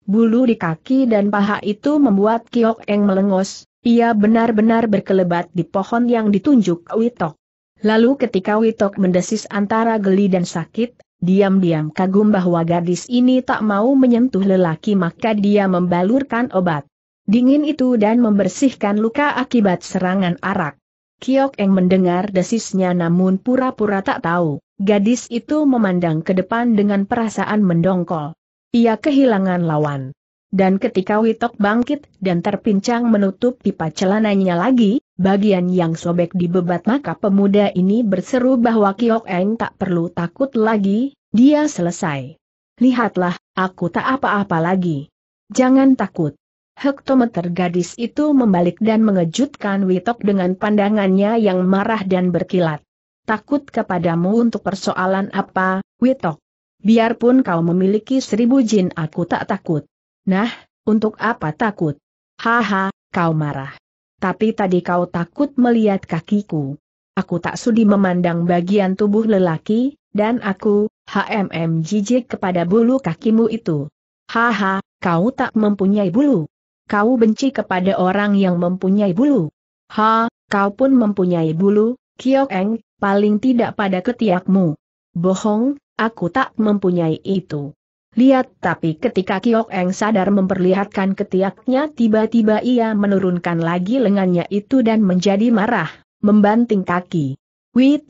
Bulu di kaki dan paha itu membuat Kiok Eng melengos, ia benar-benar berkelebat di pohon yang ditunjuk Witok. Lalu ketika Witok mendesis antara geli dan sakit, diam-diam kagum bahwa gadis ini tak mau menyentuh lelaki maka dia membalurkan obat. Dingin itu dan membersihkan luka akibat serangan arak. Kiok Eng mendengar desisnya namun pura-pura tak tahu, gadis itu memandang ke depan dengan perasaan mendongkol. Ia kehilangan lawan. Dan ketika Witok bangkit dan terpincang menutup pipa celananya lagi, bagian yang sobek di bebat maka pemuda ini berseru bahwa Kiok Eng tak perlu takut lagi, dia selesai. Lihatlah, aku tak apa-apa lagi. Jangan takut. Hektometer gadis itu membalik dan mengejutkan Witok dengan pandangannya yang marah dan berkilat. Takut kepadamu untuk persoalan apa, Witok? biarpun kau memiliki seribu jin aku tak takut. Nah, untuk apa takut? Haha, kau marah. Tapi tadi kau takut melihat kakiku. Aku tak sudi memandang bagian tubuh lelaki, dan aku, HMM jijik kepada bulu kakimu itu. Haha, kau tak mempunyai bulu. Kau benci kepada orang yang mempunyai bulu. Ha, kau pun mempunyai bulu, Kiok paling tidak pada ketiakmu. Bohong, Aku tak mempunyai itu. Lihat tapi ketika Kiok Eng sadar memperlihatkan ketiaknya tiba-tiba ia menurunkan lagi lengannya itu dan menjadi marah, membanting kaki.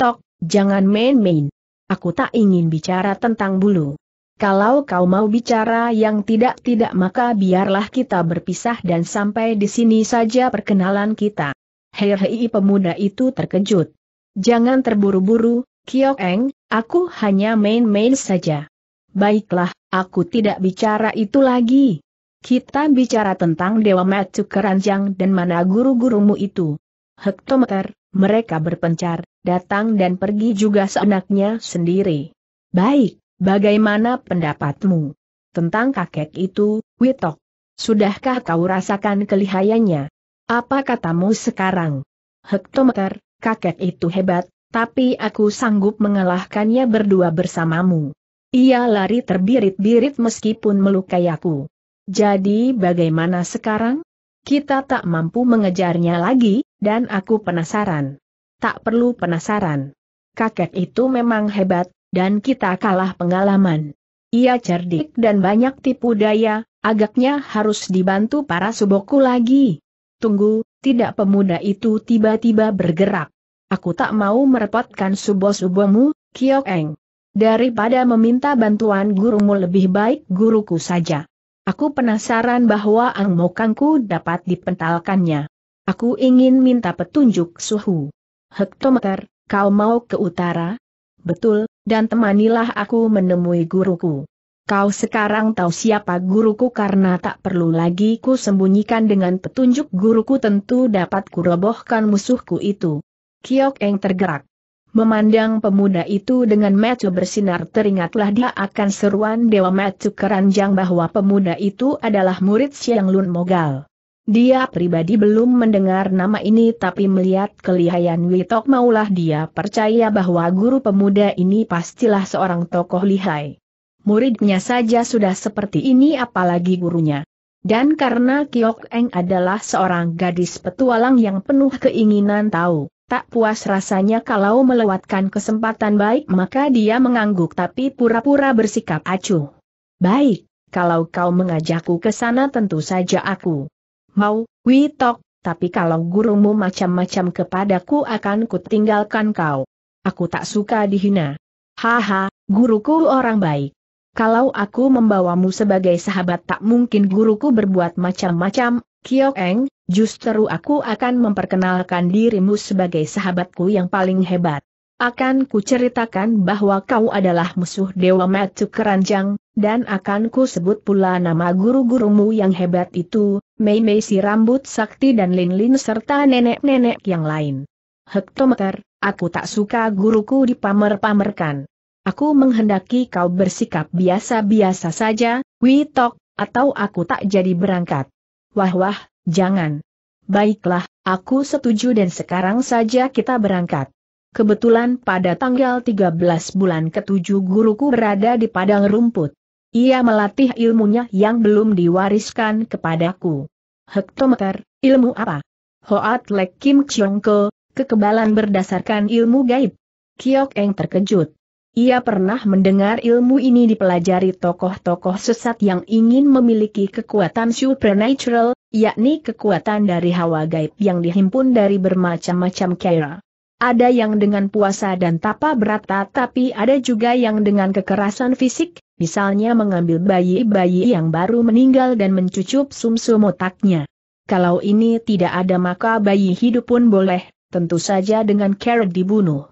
Tok, jangan main-main. Aku tak ingin bicara tentang bulu. Kalau kau mau bicara yang tidak-tidak maka biarlah kita berpisah dan sampai di sini saja perkenalan kita. Hei hei pemuda itu terkejut. Jangan terburu-buru, Kiok Eng, Aku hanya main-main saja. Baiklah, aku tidak bicara itu lagi. Kita bicara tentang Dewa Matsu Keranjang dan mana guru-gurumu itu. Hektometer, mereka berpencar, datang dan pergi juga seenaknya sendiri. Baik, bagaimana pendapatmu? Tentang kakek itu, Witok. Sudahkah kau rasakan kelihayannya? Apa katamu sekarang? Hektometer, kakek itu hebat, tapi aku sanggup mengalahkannya berdua bersamamu. Ia lari terbirit-birit meskipun melukai aku. Jadi bagaimana sekarang? Kita tak mampu mengejarnya lagi, dan aku penasaran. Tak perlu penasaran. Kakek itu memang hebat, dan kita kalah pengalaman. Ia cerdik dan banyak tipu daya, agaknya harus dibantu para suboku lagi. Tunggu, tidak pemuda itu tiba-tiba bergerak. Aku tak mau merepotkan subo-subomu, Kiok Eng. Daripada meminta bantuan gurumu lebih baik guruku saja. Aku penasaran bahwa Ang Mokangku dapat dipentalkannya. Aku ingin minta petunjuk suhu. Hektometer, kau mau ke utara? Betul, dan temanilah aku menemui guruku. Kau sekarang tahu siapa guruku karena tak perlu lagi ku sembunyikan dengan petunjuk guruku tentu dapat kurobohkan musuhku itu. Kiok Eng tergerak. Memandang pemuda itu dengan mata bersinar teringatlah dia akan seruan Dewa Matu Keranjang bahwa pemuda itu adalah murid Siang Lun Mogal. Dia pribadi belum mendengar nama ini tapi melihat kelihayan Witok maulah dia percaya bahwa guru pemuda ini pastilah seorang tokoh lihai. Muridnya saja sudah seperti ini apalagi gurunya. Dan karena Kiok Eng adalah seorang gadis petualang yang penuh keinginan tahu Tak puas rasanya kalau melewatkan kesempatan baik maka dia mengangguk tapi pura-pura bersikap acuh. Baik, kalau kau mengajakku ke sana tentu saja aku mau, witok, tapi kalau gurumu macam-macam kepadaku akan kutinggalkan kau. Aku tak suka dihina. Haha, guruku orang baik. Kalau aku membawamu sebagai sahabat tak mungkin guruku berbuat macam-macam, Kyo Eng, Justru aku akan memperkenalkan dirimu sebagai sahabatku yang paling hebat. Akan kuceritakan bahwa kau adalah musuh Dewa Matu Keranjang, dan akan ku sebut pula nama guru-gurumu yang hebat itu, Mei Mei si rambut sakti dan Lin Lin serta nenek-nenek yang lain. Hektometer, aku tak suka guruku dipamer-pamerkan. Aku menghendaki kau bersikap biasa-biasa saja, Witok, atau aku tak jadi berangkat. Wah-wah, Jangan. Baiklah, aku setuju dan sekarang saja kita berangkat. Kebetulan pada tanggal 13 bulan ketujuh guruku berada di padang rumput. Ia melatih ilmunya yang belum diwariskan kepadaku. Hektometer, ilmu apa? Hoat Lek Kim Chiong Ke, kekebalan berdasarkan ilmu gaib. Kiok Eng terkejut. Ia pernah mendengar ilmu ini dipelajari tokoh-tokoh sesat yang ingin memiliki kekuatan supernatural, yakni kekuatan dari hawa gaib yang dihimpun dari bermacam-macam kaira. Ada yang dengan puasa dan tapa berata tapi ada juga yang dengan kekerasan fisik, misalnya mengambil bayi-bayi yang baru meninggal dan mencucup sumsum otaknya. Kalau ini tidak ada maka bayi hidup pun boleh, tentu saja dengan cara dibunuh.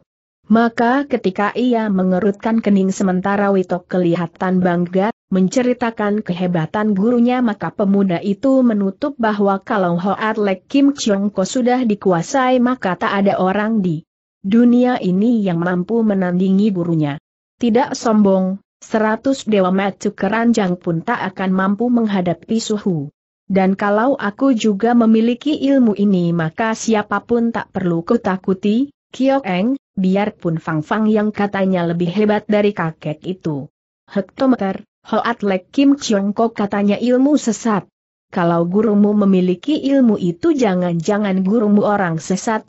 Maka ketika ia mengerutkan kening sementara Witok kelihatan bangga, menceritakan kehebatan gurunya maka pemuda itu menutup bahwa kalau Hoat Lek Kim Chong Ko sudah dikuasai maka tak ada orang di dunia ini yang mampu menandingi gurunya. Tidak sombong, seratus dewa metu keranjang pun tak akan mampu menghadapi suhu. Dan kalau aku juga memiliki ilmu ini maka siapapun tak perlu kutakuti, Kiok Eng, biarpun Fang Fang yang katanya lebih hebat dari kakek itu. Hektometer, Hoat Lek Kim Chiong Kok katanya ilmu sesat. Kalau gurumu memiliki ilmu itu jangan-jangan gurumu orang sesat,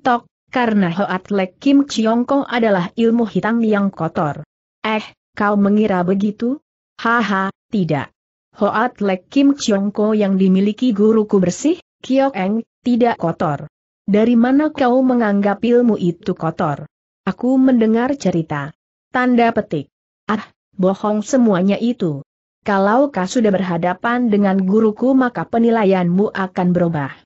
tok, karena Hoat Lek Kim Chiong Kok adalah ilmu hitam yang kotor. Eh, kau mengira begitu? Haha, tidak. Hoat Lek Kim Chiong Kok yang dimiliki guruku bersih, Kiok Eng, tidak kotor. Dari mana kau menganggap ilmu itu kotor? Aku mendengar cerita. Tanda petik. Ah, bohong semuanya itu. Kalau kau sudah berhadapan dengan guruku maka penilaianmu akan berubah.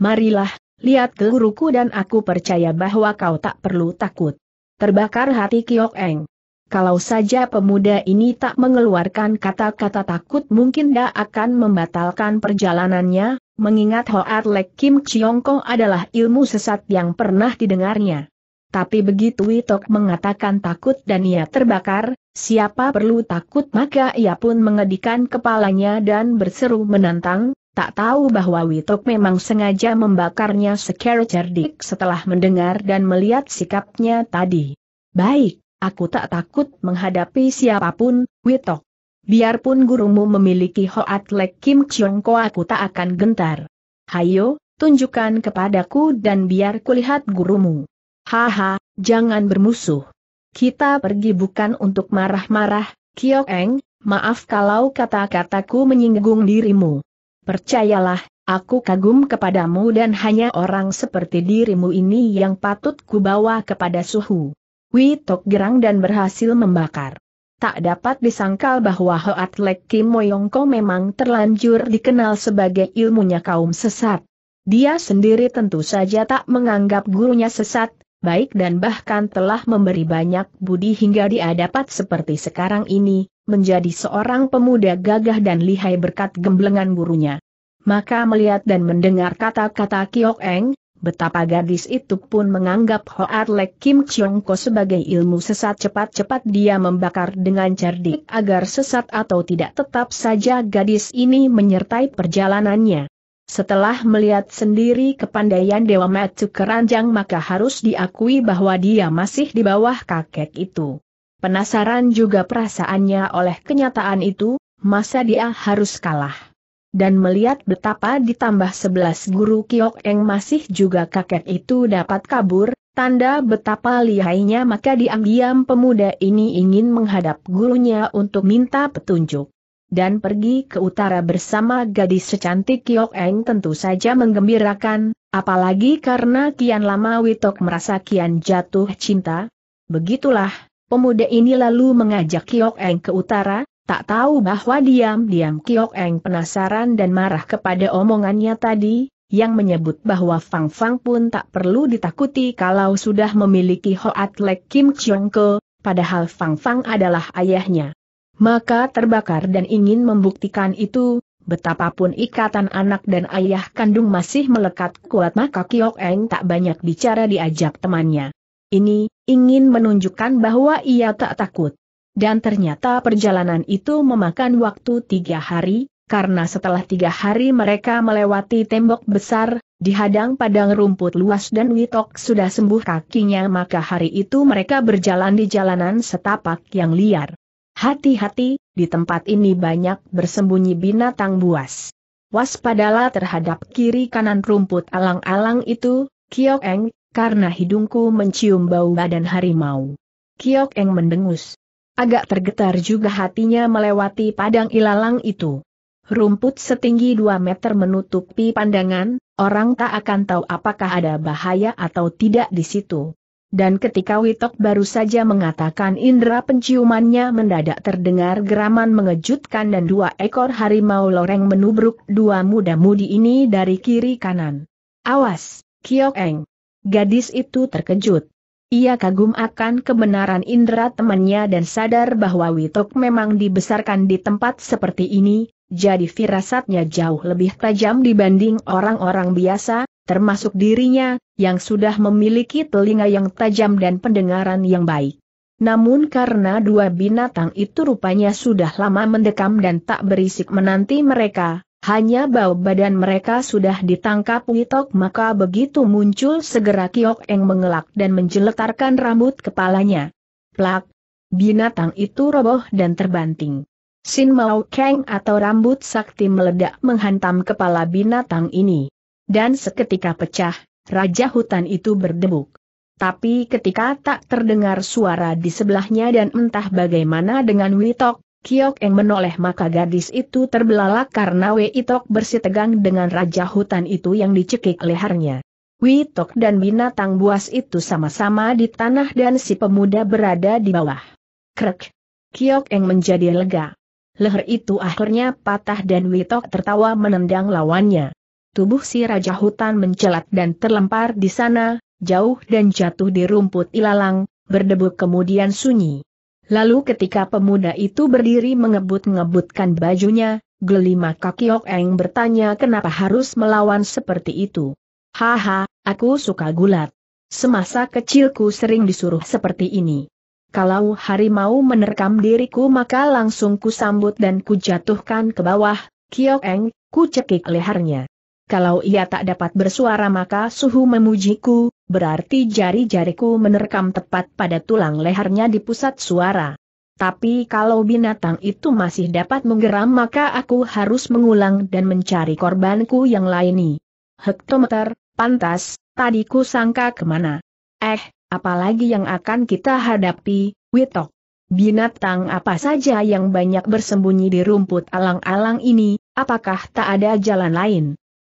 Marilah, lihat ke guruku dan aku percaya bahwa kau tak perlu takut. Terbakar hati Kiok Eng. Kalau saja pemuda ini tak mengeluarkan kata-kata takut mungkin dia akan membatalkan perjalanannya, mengingat Hoat Lek Kim Chiong Kong adalah ilmu sesat yang pernah didengarnya. Tapi begitu Witok mengatakan takut dan ia terbakar, siapa perlu takut maka ia pun mengedikan kepalanya dan berseru menantang, tak tahu bahwa Witok memang sengaja membakarnya secara cerdik setelah mendengar dan melihat sikapnya tadi. Baik, aku tak takut menghadapi siapapun, Witok. Biarpun gurumu memiliki Hoat Lek Kim Chiong Ko aku tak akan gentar. Hayo, tunjukkan kepadaku dan biar kulihat gurumu. Haha, jangan bermusuh. Kita pergi bukan untuk marah-marah, Kiok Eng, maaf kalau kata-kataku menyinggung dirimu. Percayalah, aku kagum kepadamu dan hanya orang seperti dirimu ini yang patut kubawa kepada suhu. Wi Tok Gerang dan berhasil membakar. Tak dapat disangkal bahwa Hoat Lek Kim Moyongko memang terlanjur dikenal sebagai ilmunya kaum sesat. Dia sendiri tentu saja tak menganggap gurunya sesat, baik dan bahkan telah memberi banyak budi hingga dia dapat seperti sekarang ini, menjadi seorang pemuda gagah dan lihai berkat gemblengan gurunya. Maka melihat dan mendengar kata-kata Kiok Eng, Betapa gadis itu pun menganggap Ho Lek Kim Chiong Ko sebagai ilmu sesat cepat-cepat dia membakar dengan cerdik agar sesat atau tidak tetap saja gadis ini menyertai perjalanannya. Setelah melihat sendiri kepandaian Dewa Matsu Keranjang maka harus diakui bahwa dia masih di bawah kakek itu. Penasaran juga perasaannya oleh kenyataan itu, masa dia harus kalah dan melihat betapa ditambah sebelas guru Kiok yang masih juga kakek itu dapat kabur, tanda betapa lihainya maka diam-diam pemuda ini ingin menghadap gurunya untuk minta petunjuk. Dan pergi ke utara bersama gadis secantik Kiok Eng tentu saja menggembirakan, apalagi karena kian lama Witok merasa kian jatuh cinta. Begitulah, pemuda ini lalu mengajak Kiok Eng ke utara, Tak tahu bahwa diam-diam Kiok Eng penasaran dan marah kepada omongannya tadi, yang menyebut bahwa Fang Fang pun tak perlu ditakuti kalau sudah memiliki Hoat Lek Kim Chiong Ko, padahal Fang Fang adalah ayahnya. Maka terbakar dan ingin membuktikan itu, betapapun ikatan anak dan ayah kandung masih melekat kuat maka Kiok Eng tak banyak bicara diajak temannya. Ini, ingin menunjukkan bahwa ia tak takut. Dan ternyata perjalanan itu memakan waktu tiga hari, karena setelah tiga hari mereka melewati tembok besar, dihadang padang rumput luas dan Witok sudah sembuh kakinya maka hari itu mereka berjalan di jalanan setapak yang liar. Hati-hati, di tempat ini banyak bersembunyi binatang buas. Waspadalah terhadap kiri kanan rumput alang-alang itu, Kiok Eng, karena hidungku mencium bau badan harimau. Kiok Eng mendengus. Agak tergetar juga hatinya melewati padang ilalang itu. Rumput setinggi 2 meter menutupi pandangan, orang tak akan tahu apakah ada bahaya atau tidak di situ. Dan ketika Witok baru saja mengatakan indera penciumannya mendadak terdengar geraman mengejutkan dan dua ekor harimau loreng menubruk dua muda-mudi ini dari kiri kanan. Awas, Kiok Eng! Gadis itu terkejut. Ia kagum akan kebenaran indera temannya dan sadar bahwa Witok memang dibesarkan di tempat seperti ini, jadi firasatnya jauh lebih tajam dibanding orang-orang biasa, termasuk dirinya, yang sudah memiliki telinga yang tajam dan pendengaran yang baik. Namun karena dua binatang itu rupanya sudah lama mendekam dan tak berisik menanti mereka, hanya bau badan mereka sudah ditangkap Witok maka begitu muncul segera Kiok Eng mengelak dan menjeletarkan rambut kepalanya. Plak! Binatang itu roboh dan terbanting. Sin Mao Kang atau rambut sakti meledak menghantam kepala binatang ini. Dan seketika pecah, raja hutan itu berdebuk. Tapi ketika tak terdengar suara di sebelahnya dan entah bagaimana dengan Witok, Kiok Eng menoleh maka gadis itu terbelalak karena Wei Tok bersitegang dengan raja hutan itu yang dicekik lehernya. Tok dan binatang buas itu sama-sama di tanah dan si pemuda berada di bawah. Krek. Kiok Eng menjadi lega. Leher itu akhirnya patah dan Tok tertawa menendang lawannya. Tubuh si raja hutan mencelat dan terlempar di sana, jauh dan jatuh di rumput ilalang, berdebu kemudian sunyi. Lalu ketika pemuda itu berdiri mengebut-ngebutkan bajunya, gelima kakiok Eng bertanya kenapa harus melawan seperti itu. Haha, aku suka gulat. Semasa kecilku sering disuruh seperti ini. Kalau harimau menerkam diriku maka langsung kusambut dan kujatuhkan ke bawah, Kiok Eng, ku lehernya. Kalau ia tak dapat bersuara maka suhu memujiku, berarti jari-jariku menerkam tepat pada tulang lehernya di pusat suara. Tapi kalau binatang itu masih dapat menggeram maka aku harus mengulang dan mencari korbanku yang laini. Hektometer, pantas, tadi ku sangka kemana. Eh, apalagi yang akan kita hadapi, Witok. Binatang apa saja yang banyak bersembunyi di rumput alang-alang ini, apakah tak ada jalan lain?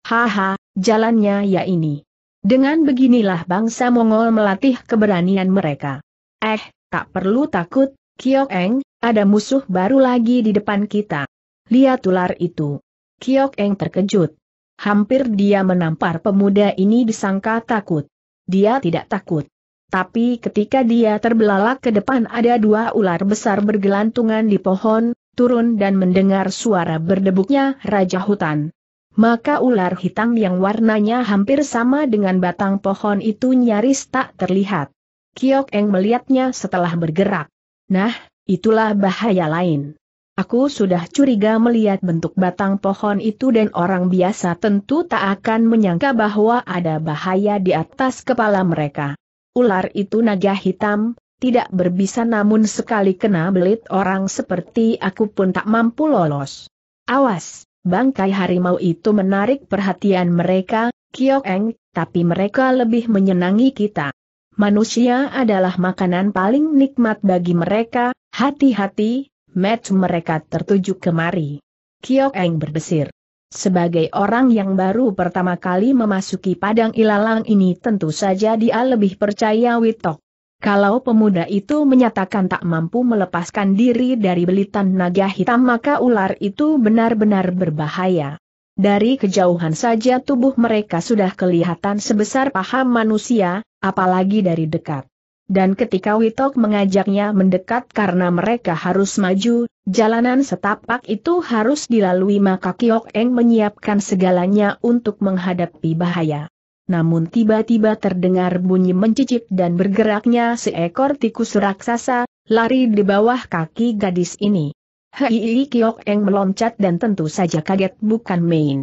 Haha, jalannya ya ini. Dengan beginilah bangsa Mongol melatih keberanian mereka. Eh, tak perlu takut, Kiok Eng, ada musuh baru lagi di depan kita. Lihat ular itu. Kiok Eng terkejut. Hampir dia menampar pemuda ini disangka takut. Dia tidak takut. Tapi ketika dia terbelalak ke depan ada dua ular besar bergelantungan di pohon, turun dan mendengar suara berdebuknya Raja Hutan maka ular hitam yang warnanya hampir sama dengan batang pohon itu nyaris tak terlihat. Kiok Eng melihatnya setelah bergerak. Nah, itulah bahaya lain. Aku sudah curiga melihat bentuk batang pohon itu dan orang biasa tentu tak akan menyangka bahwa ada bahaya di atas kepala mereka. Ular itu naga hitam, tidak berbisa namun sekali kena belit orang seperti aku pun tak mampu lolos. Awas! Bangkai harimau itu menarik perhatian mereka, Kiok Eng, tapi mereka lebih menyenangi kita. Manusia adalah makanan paling nikmat bagi mereka, hati-hati, match mereka tertuju kemari. Kiok Eng berdesir. Sebagai orang yang baru pertama kali memasuki padang ilalang ini tentu saja dia lebih percaya Witok kalau pemuda itu menyatakan tak mampu melepaskan diri dari belitan naga hitam maka ular itu benar-benar berbahaya. Dari kejauhan saja tubuh mereka sudah kelihatan sebesar paha manusia, apalagi dari dekat. Dan ketika Witok mengajaknya mendekat karena mereka harus maju, jalanan setapak itu harus dilalui maka Kiok Eng menyiapkan segalanya untuk menghadapi bahaya namun tiba-tiba terdengar bunyi mencicip dan bergeraknya seekor tikus raksasa, lari di bawah kaki gadis ini. Hei Kiok Eng meloncat dan tentu saja kaget bukan main.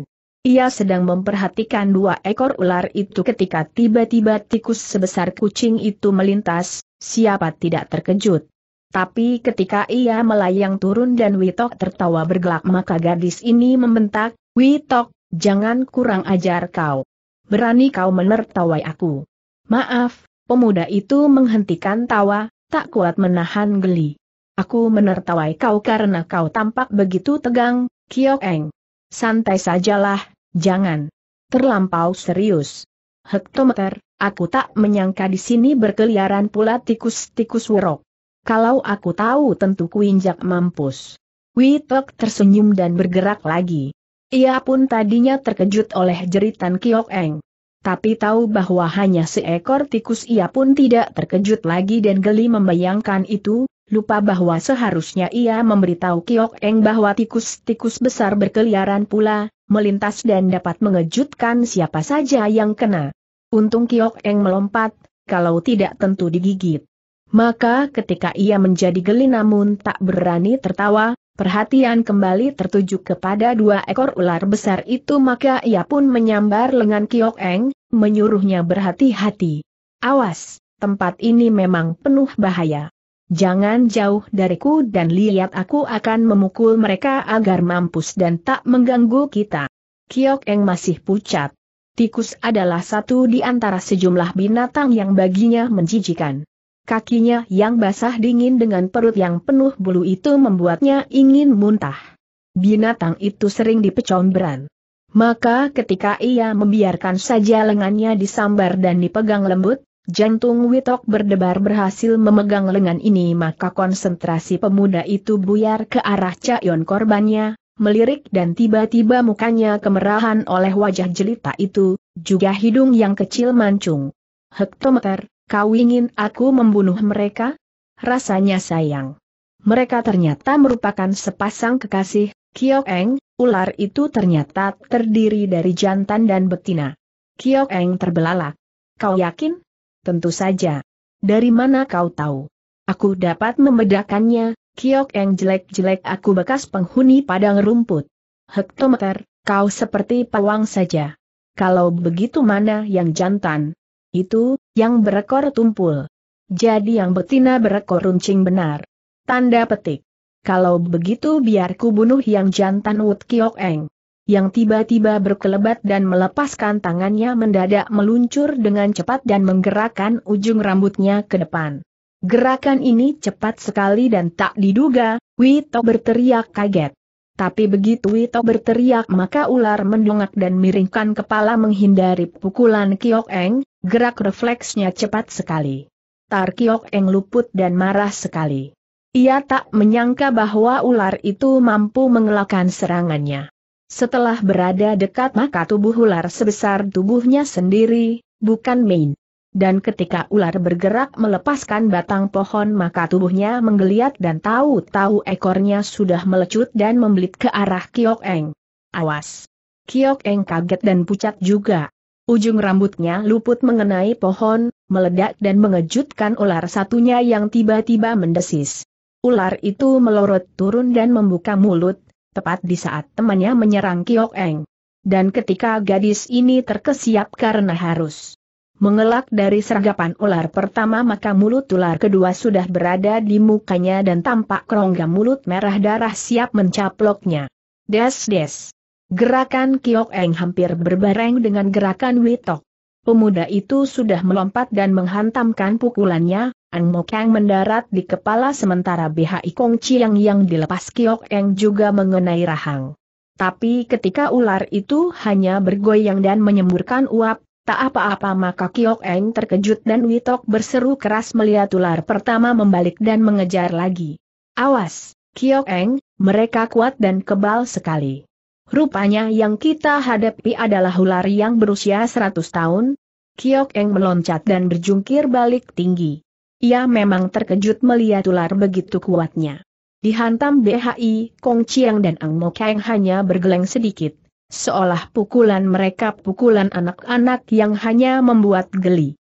Ia sedang memperhatikan dua ekor ular itu ketika tiba-tiba tikus sebesar kucing itu melintas, siapa tidak terkejut. Tapi ketika ia melayang turun dan Witok tertawa bergelak maka gadis ini membentak, Witok, jangan kurang ajar kau berani kau menertawai aku. Maaf, pemuda itu menghentikan tawa, tak kuat menahan geli. Aku menertawai kau karena kau tampak begitu tegang, Kiok Eng. Santai sajalah, jangan terlampau serius. Hektometer, aku tak menyangka di sini berkeliaran pula tikus-tikus werok. Kalau aku tahu tentu kuinjak mampus. Witok tersenyum dan bergerak lagi. Ia pun tadinya terkejut oleh jeritan Kiok Eng. Tapi tahu bahwa hanya seekor tikus ia pun tidak terkejut lagi dan geli membayangkan itu, lupa bahwa seharusnya ia memberitahu Kiok Eng bahwa tikus-tikus besar berkeliaran pula, melintas dan dapat mengejutkan siapa saja yang kena. Untung Kiok Eng melompat, kalau tidak tentu digigit. Maka ketika ia menjadi geli namun tak berani tertawa, Perhatian kembali tertuju kepada dua ekor ular besar itu maka ia pun menyambar lengan Kiok Eng, menyuruhnya berhati-hati. Awas, tempat ini memang penuh bahaya. Jangan jauh dariku dan lihat aku akan memukul mereka agar mampus dan tak mengganggu kita. Kiok Eng masih pucat. Tikus adalah satu di antara sejumlah binatang yang baginya menjijikan. Kakinya yang basah dingin dengan perut yang penuh bulu itu membuatnya ingin muntah. Binatang itu sering dipecombran. Maka ketika ia membiarkan saja lengannya disambar dan dipegang lembut, jantung Witok berdebar berhasil memegang lengan ini maka konsentrasi pemuda itu buyar ke arah cayon korbannya, melirik dan tiba-tiba mukanya kemerahan oleh wajah jelita itu, juga hidung yang kecil mancung. Hektometer, Kau ingin aku membunuh mereka? Rasanya sayang. Mereka ternyata merupakan sepasang kekasih, Kiok Eng, ular itu ternyata terdiri dari jantan dan betina. Kiok Eng terbelalak. Kau yakin? Tentu saja. Dari mana kau tahu? Aku dapat membedakannya, Kiok Eng jelek-jelek aku bekas penghuni padang rumput. Hektometer, kau seperti pawang saja. Kalau begitu mana yang jantan, itu, yang berekor tumpul. Jadi yang betina berekor runcing benar. Tanda petik. Kalau begitu biarku bunuh yang jantan Wut Kiok Eng. Yang tiba-tiba berkelebat dan melepaskan tangannya mendadak meluncur dengan cepat dan menggerakkan ujung rambutnya ke depan. Gerakan ini cepat sekali dan tak diduga, Wito berteriak kaget. Tapi begitu Wito berteriak maka ular mendongak dan miringkan kepala menghindari pukulan Kiok Eng, Gerak refleksnya cepat sekali. Tarkiok Eng luput dan marah sekali. Ia tak menyangka bahwa ular itu mampu mengelakkan serangannya. Setelah berada dekat maka tubuh ular sebesar tubuhnya sendiri, bukan main. Dan ketika ular bergerak melepaskan batang pohon maka tubuhnya menggeliat dan tahu-tahu ekornya sudah melecut dan membelit ke arah Kiok Eng. Awas! Kiok Eng kaget dan pucat juga. Ujung rambutnya luput mengenai pohon, meledak dan mengejutkan ular satunya yang tiba-tiba mendesis. Ular itu melorot turun dan membuka mulut, tepat di saat temannya menyerang Kiok Eng. Dan ketika gadis ini terkesiap karena harus mengelak dari sergapan ular pertama maka mulut ular kedua sudah berada di mukanya dan tampak kerongga mulut merah darah siap mencaploknya. Des-des. Gerakan Kiok Eng hampir berbareng dengan gerakan Witok. Pemuda itu sudah melompat dan menghantamkan pukulannya, Ang Mo Kang mendarat di kepala sementara BHI Kong Chiang yang dilepas Kiok Eng juga mengenai rahang. Tapi ketika ular itu hanya bergoyang dan menyemburkan uap, tak apa-apa maka Kiok Eng terkejut dan Witok berseru keras melihat ular pertama membalik dan mengejar lagi. Awas, Kiok Eng, mereka kuat dan kebal sekali. Rupanya yang kita hadapi adalah ular yang berusia 100 tahun. Kiok Eng meloncat dan berjungkir balik tinggi. Ia memang terkejut melihat ular begitu kuatnya. Dihantam BHI, Kong Chiang dan Ang Mo Kang hanya bergeleng sedikit, seolah pukulan mereka pukulan anak-anak yang hanya membuat geli.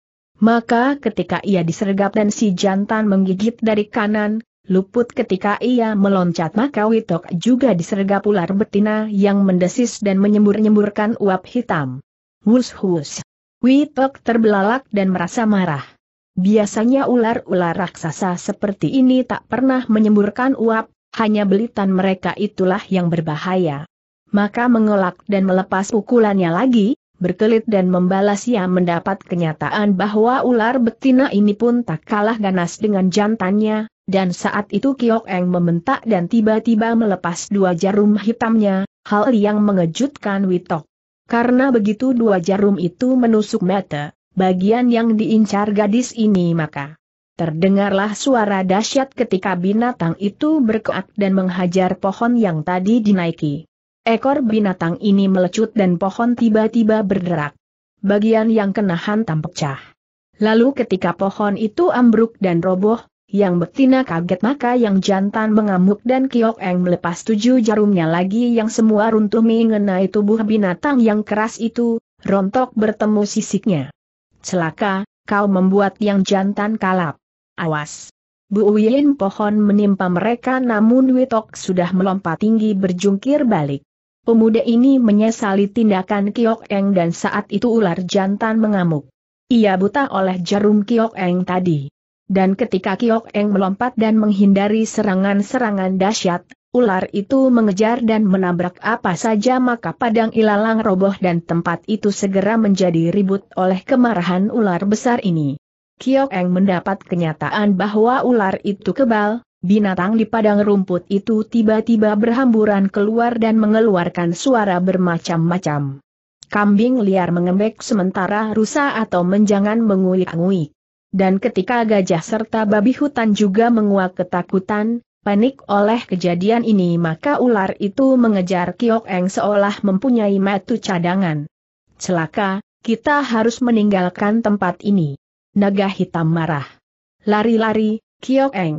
Maka ketika ia disergap dan si jantan menggigit dari kanan, Luput ketika ia meloncat maka Witok juga disergap ular betina yang mendesis dan menyembur-nyemburkan uap hitam. Hus-hus. Witok terbelalak dan merasa marah. Biasanya ular-ular raksasa seperti ini tak pernah menyemburkan uap, hanya belitan mereka itulah yang berbahaya. Maka mengelak dan melepas pukulannya lagi, berkelit dan membalas ia mendapat kenyataan bahwa ular betina ini pun tak kalah ganas dengan jantannya, dan saat itu Kiok Eng mementak dan tiba-tiba melepas dua jarum hitamnya, hal yang mengejutkan Witok. Karena begitu dua jarum itu menusuk mata, bagian yang diincar gadis ini maka. Terdengarlah suara dahsyat ketika binatang itu berkeak dan menghajar pohon yang tadi dinaiki. Ekor binatang ini melecut dan pohon tiba-tiba berderak. Bagian yang kena hantam pecah. Lalu ketika pohon itu ambruk dan roboh, yang betina kaget maka yang jantan mengamuk dan Kiok Eng melepas tujuh jarumnya lagi yang semua runtuh mengenai tubuh binatang yang keras itu, rontok bertemu sisiknya. Celaka, kau membuat yang jantan kalap. Awas! Bu Uyin pohon menimpa mereka namun Witok sudah melompat tinggi berjungkir balik. Pemuda ini menyesali tindakan Kiok Eng dan saat itu ular jantan mengamuk. Ia buta oleh jarum Kiok Eng tadi. Dan ketika Kiok Eng melompat dan menghindari serangan-serangan dahsyat, ular itu mengejar dan menabrak apa saja maka padang ilalang roboh dan tempat itu segera menjadi ribut oleh kemarahan ular besar ini. Kiok Eng mendapat kenyataan bahwa ular itu kebal, binatang di padang rumput itu tiba-tiba berhamburan keluar dan mengeluarkan suara bermacam-macam. Kambing liar mengembek sementara rusa atau menjangan menguik-nguik dan ketika gajah serta babi hutan juga menguak ketakutan, panik oleh kejadian ini maka ular itu mengejar Kiok Eng seolah mempunyai metu cadangan. Celaka, kita harus meninggalkan tempat ini. Naga hitam marah. Lari-lari, Kiok Eng.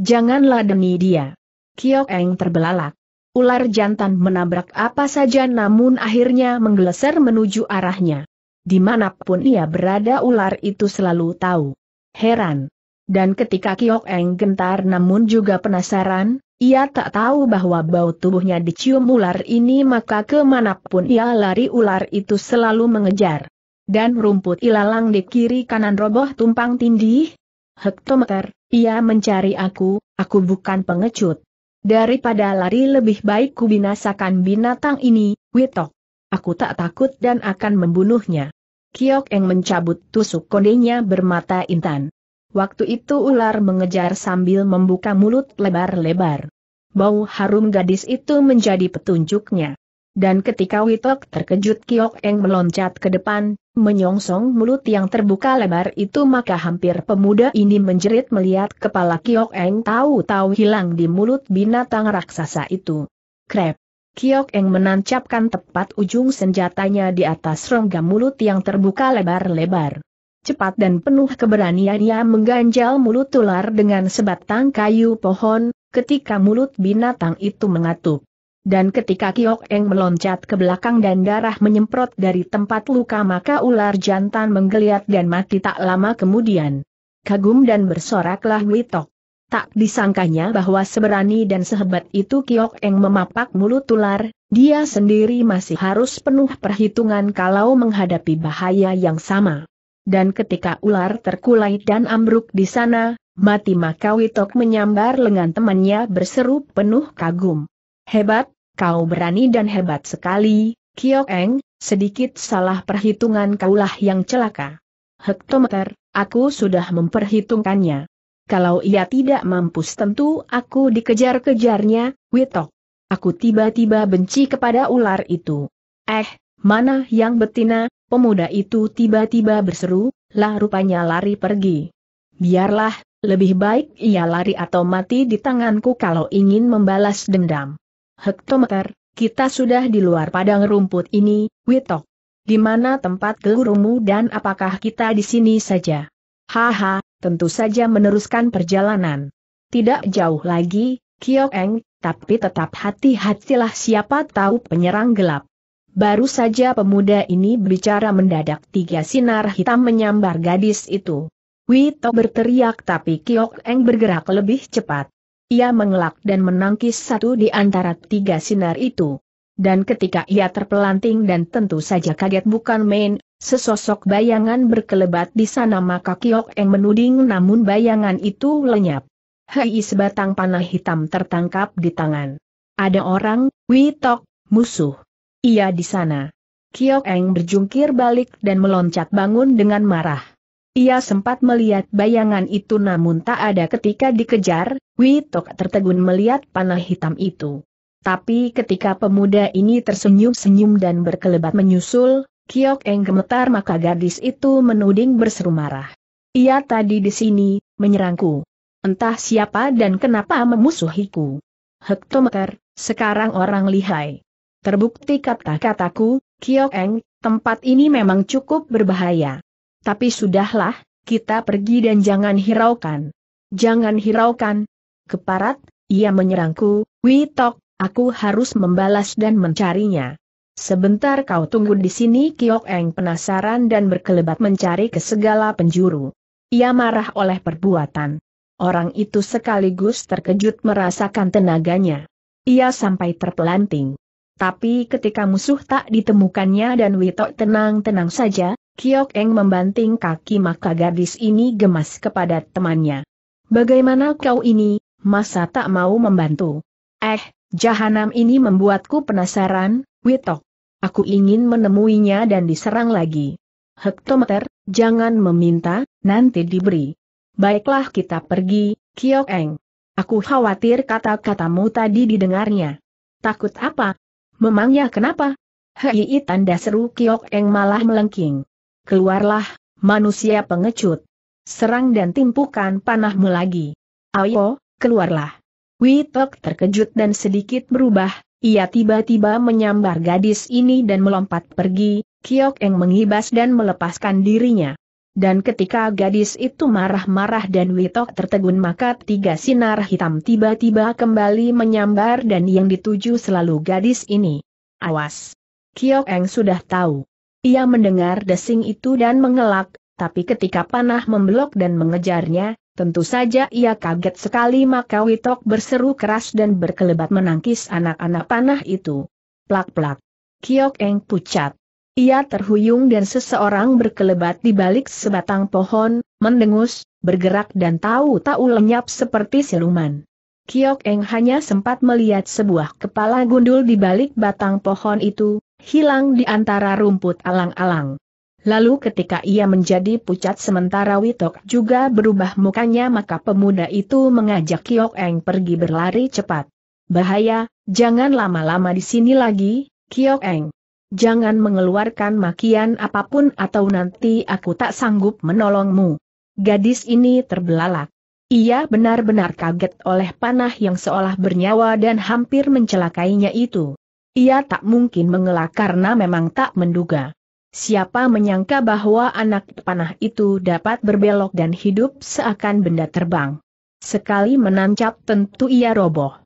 Janganlah demi dia. Kiok Eng terbelalak. Ular jantan menabrak apa saja namun akhirnya menggeleser menuju arahnya. Dimanapun ia berada ular itu selalu tahu. Heran. Dan ketika Kiok Eng gentar namun juga penasaran, ia tak tahu bahwa bau tubuhnya dicium ular ini maka kemanapun ia lari ular itu selalu mengejar. Dan rumput ilalang di kiri kanan roboh tumpang tindih. Hektometer, ia mencari aku, aku bukan pengecut. Daripada lari lebih baik kubinasakan binatang ini, Witok. Aku tak takut dan akan membunuhnya. Kiok Eng mencabut tusuk kondenya bermata intan. Waktu itu ular mengejar sambil membuka mulut lebar-lebar. Bau harum gadis itu menjadi petunjuknya. Dan ketika Witok terkejut Kiok Eng meloncat ke depan, menyongsong mulut yang terbuka lebar itu maka hampir pemuda ini menjerit melihat kepala Kiok Eng tahu-tahu hilang di mulut binatang raksasa itu. Krep! Kiok Eng menancapkan tepat ujung senjatanya di atas rongga mulut yang terbuka lebar-lebar. Cepat dan penuh keberaniannya mengganjal mulut ular dengan sebatang kayu pohon, ketika mulut binatang itu mengatup. Dan ketika Kiok Eng meloncat ke belakang dan darah menyemprot dari tempat luka maka ular jantan menggeliat dan mati tak lama kemudian. Kagum dan bersoraklah Witok. Tak disangkanya bahwa seberani dan sehebat itu Kiok Eng memapak mulut ular, dia sendiri masih harus penuh perhitungan kalau menghadapi bahaya yang sama. Dan ketika ular terkulai dan ambruk di sana, mati maka Witok menyambar lengan temannya berseru penuh kagum. Hebat, kau berani dan hebat sekali, Kiok Eng, sedikit salah perhitungan kaulah yang celaka. Hektometer, aku sudah memperhitungkannya. Kalau ia tidak mampus tentu aku dikejar-kejarnya, Witok. Aku tiba-tiba benci kepada ular itu. Eh, mana yang betina, pemuda itu tiba-tiba berseru, lah rupanya lari pergi. Biarlah, lebih baik ia lari atau mati di tanganku kalau ingin membalas dendam. Hektometer, kita sudah di luar padang rumput ini, Witok. Di mana tempat gurumu dan apakah kita di sini saja? Haha, tentu saja meneruskan perjalanan. Tidak jauh lagi, Kiok Eng, tapi tetap hati-hatilah siapa tahu penyerang gelap. Baru saja pemuda ini bicara mendadak tiga sinar hitam menyambar gadis itu. Wito berteriak tapi Kiok Eng bergerak lebih cepat. Ia mengelak dan menangkis satu di antara tiga sinar itu dan ketika ia terpelanting dan tentu saja kaget bukan main, sesosok bayangan berkelebat di sana maka Kiok Eng menuding namun bayangan itu lenyap. Hei sebatang panah hitam tertangkap di tangan. Ada orang, Witok, musuh. Ia di sana. Kiok Eng berjungkir balik dan meloncat bangun dengan marah. Ia sempat melihat bayangan itu namun tak ada ketika dikejar, Witok tertegun melihat panah hitam itu. Tapi ketika pemuda ini tersenyum-senyum dan berkelebat menyusul, Kiok Eng gemetar maka gadis itu menuding berseru marah. Ia tadi di sini, menyerangku. Entah siapa dan kenapa memusuhiku. Hektometer, sekarang orang lihai. Terbukti kata-kataku, Kiok Eng, tempat ini memang cukup berbahaya. Tapi sudahlah, kita pergi dan jangan hiraukan. Jangan hiraukan. Keparat, ia menyerangku, Witok, Aku harus membalas dan mencarinya. Sebentar kau tunggu di sini Kiok Eng penasaran dan berkelebat mencari ke segala penjuru. Ia marah oleh perbuatan. Orang itu sekaligus terkejut merasakan tenaganya. Ia sampai terpelanting. Tapi ketika musuh tak ditemukannya dan Witok tenang-tenang saja, Kiok Eng membanting kaki maka gadis ini gemas kepada temannya. Bagaimana kau ini, masa tak mau membantu? Eh, Jahanam ini membuatku penasaran, Witok. Aku ingin menemuinya dan diserang lagi. Hektometer, jangan meminta, nanti diberi. Baiklah kita pergi, Kiok Eng. Aku khawatir kata-katamu tadi didengarnya. Takut apa? Memangnya kenapa? Hei tanda seru Kiok Eng malah melengking. Keluarlah, manusia pengecut. Serang dan timpukan panahmu lagi. Ayo, keluarlah. Witok terkejut dan sedikit berubah, ia tiba-tiba menyambar gadis ini dan melompat pergi, Kiok Eng mengibas dan melepaskan dirinya. Dan ketika gadis itu marah-marah dan Witok tertegun maka tiga sinar hitam tiba-tiba kembali menyambar dan yang dituju selalu gadis ini. Awas! Kiok Eng sudah tahu. Ia mendengar desing itu dan mengelak, tapi ketika panah memblok dan mengejarnya, Tentu saja ia kaget sekali maka Witok berseru keras dan berkelebat menangkis anak-anak panah itu. Plak-plak. Kiok Eng pucat. Ia terhuyung dan seseorang berkelebat di balik sebatang pohon, mendengus, bergerak dan tahu-tahu lenyap seperti siluman. Kiok Eng hanya sempat melihat sebuah kepala gundul di balik batang pohon itu, hilang di antara rumput alang-alang. Lalu ketika ia menjadi pucat sementara Witok juga berubah mukanya maka pemuda itu mengajak Kiok Eng pergi berlari cepat. Bahaya, jangan lama-lama di sini lagi, Kiok Eng. Jangan mengeluarkan makian apapun atau nanti aku tak sanggup menolongmu. Gadis ini terbelalak. Ia benar-benar kaget oleh panah yang seolah bernyawa dan hampir mencelakainya itu. Ia tak mungkin mengelak karena memang tak menduga. Siapa menyangka bahwa anak panah itu dapat berbelok dan hidup seakan benda terbang. Sekali menancap tentu ia roboh.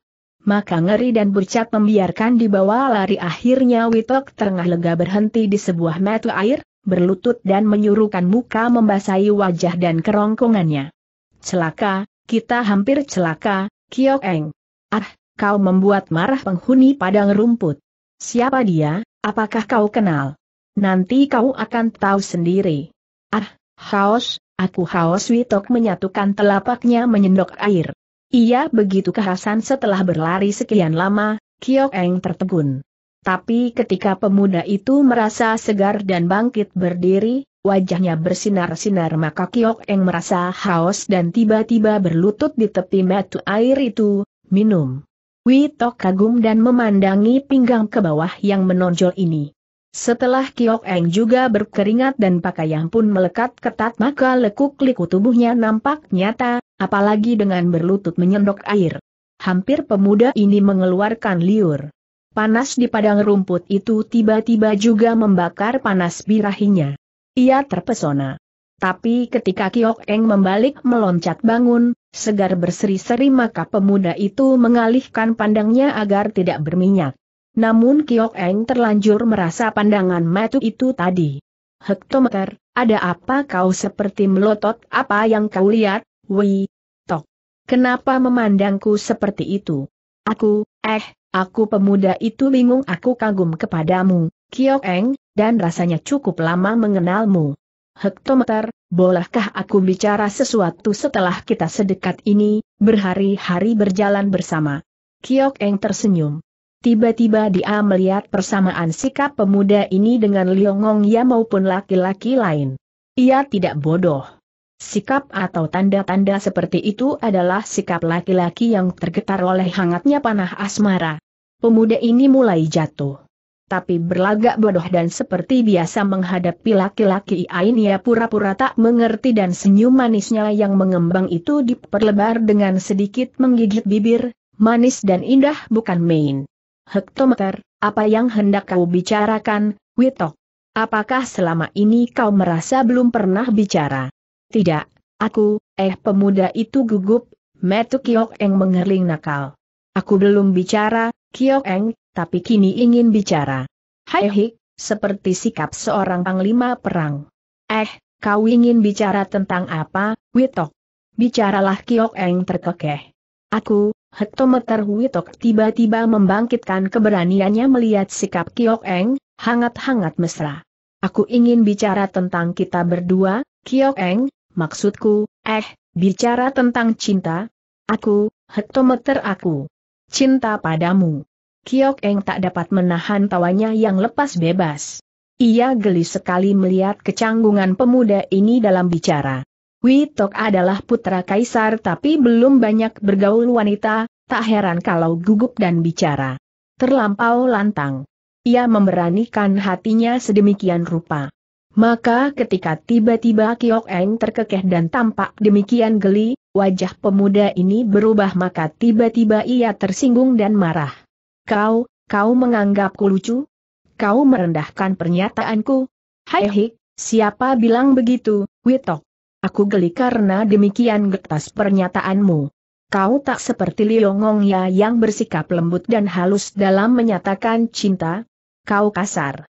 Maka ngeri dan bercak membiarkan di bawah lari akhirnya Witok terengah lega berhenti di sebuah mata air, berlutut dan menyuruhkan muka membasahi wajah dan kerongkongannya. Celaka, kita hampir celaka, Kiok Eng. Ah, kau membuat marah penghuni padang rumput. Siapa dia, apakah kau kenal? Nanti kau akan tahu sendiri. Ah, haus, aku haus Witok menyatukan telapaknya menyendok air. Ia begitu kehasan setelah berlari sekian lama, Kiok Eng tertegun. Tapi ketika pemuda itu merasa segar dan bangkit berdiri, wajahnya bersinar-sinar maka Kiok Eng merasa haus dan tiba-tiba berlutut di tepi metu air itu, minum. Witok kagum dan memandangi pinggang ke bawah yang menonjol ini. Setelah Kiok Eng juga berkeringat dan pakaian pun melekat ketat maka lekuk-liku tubuhnya nampak nyata, apalagi dengan berlutut menyendok air. Hampir pemuda ini mengeluarkan liur. Panas di padang rumput itu tiba-tiba juga membakar panas birahinya. Ia terpesona. Tapi ketika Kiok Eng membalik meloncat bangun, segar berseri-seri maka pemuda itu mengalihkan pandangnya agar tidak berminyak. Namun Kiok Eng terlanjur merasa pandangan matu itu tadi. Hektometer, ada apa kau seperti melotot apa yang kau lihat, Wei? Tok. Kenapa memandangku seperti itu? Aku, eh, aku pemuda itu bingung aku kagum kepadamu, Kiok Eng, dan rasanya cukup lama mengenalmu. Hektometer, bolehkah aku bicara sesuatu setelah kita sedekat ini, berhari-hari berjalan bersama? Kiok Eng tersenyum. Tiba-tiba dia melihat persamaan sikap pemuda ini dengan Liongong Ya maupun laki-laki lain. Ia tidak bodoh. Sikap atau tanda-tanda seperti itu adalah sikap laki-laki yang tergetar oleh hangatnya panah asmara. Pemuda ini mulai jatuh. Tapi berlagak bodoh dan seperti biasa menghadapi laki-laki lain ia pura-pura tak mengerti dan senyum manisnya yang mengembang itu diperlebar dengan sedikit menggigit bibir, manis dan indah bukan main. Hektometer, apa yang hendak kau bicarakan, Witok? Apakah selama ini kau merasa belum pernah bicara? Tidak, aku, eh pemuda itu gugup, metu Kiok Eng mengerling nakal. Aku belum bicara, Kiok Eng, tapi kini ingin bicara. Hai hik, seperti sikap seorang panglima perang. Eh, kau ingin bicara tentang apa, Witok? Bicaralah Kiok Eng terkekeh. Aku, Hektometer Witok tiba-tiba membangkitkan keberaniannya melihat sikap Kiok Eng, hangat-hangat mesra. Aku ingin bicara tentang kita berdua, Kiok Eng, maksudku, eh, bicara tentang cinta. Aku, hektometer aku. Cinta padamu. Kiok Eng tak dapat menahan tawanya yang lepas bebas. Ia geli sekali melihat kecanggungan pemuda ini dalam bicara. Witok adalah putra kaisar tapi belum banyak bergaul wanita, tak heran kalau gugup dan bicara. Terlampau lantang. Ia memberanikan hatinya sedemikian rupa. Maka ketika tiba-tiba Kiok Eng terkekeh dan tampak demikian geli, wajah pemuda ini berubah maka tiba-tiba ia tersinggung dan marah. Kau, kau menganggapku lucu? Kau merendahkan pernyataanku? Hai hik, siapa bilang begitu, Witok? Aku geli karena demikian getas pernyataanmu. Kau tak seperti Liongong ya yang bersikap lembut dan halus dalam menyatakan cinta. Kau kasar.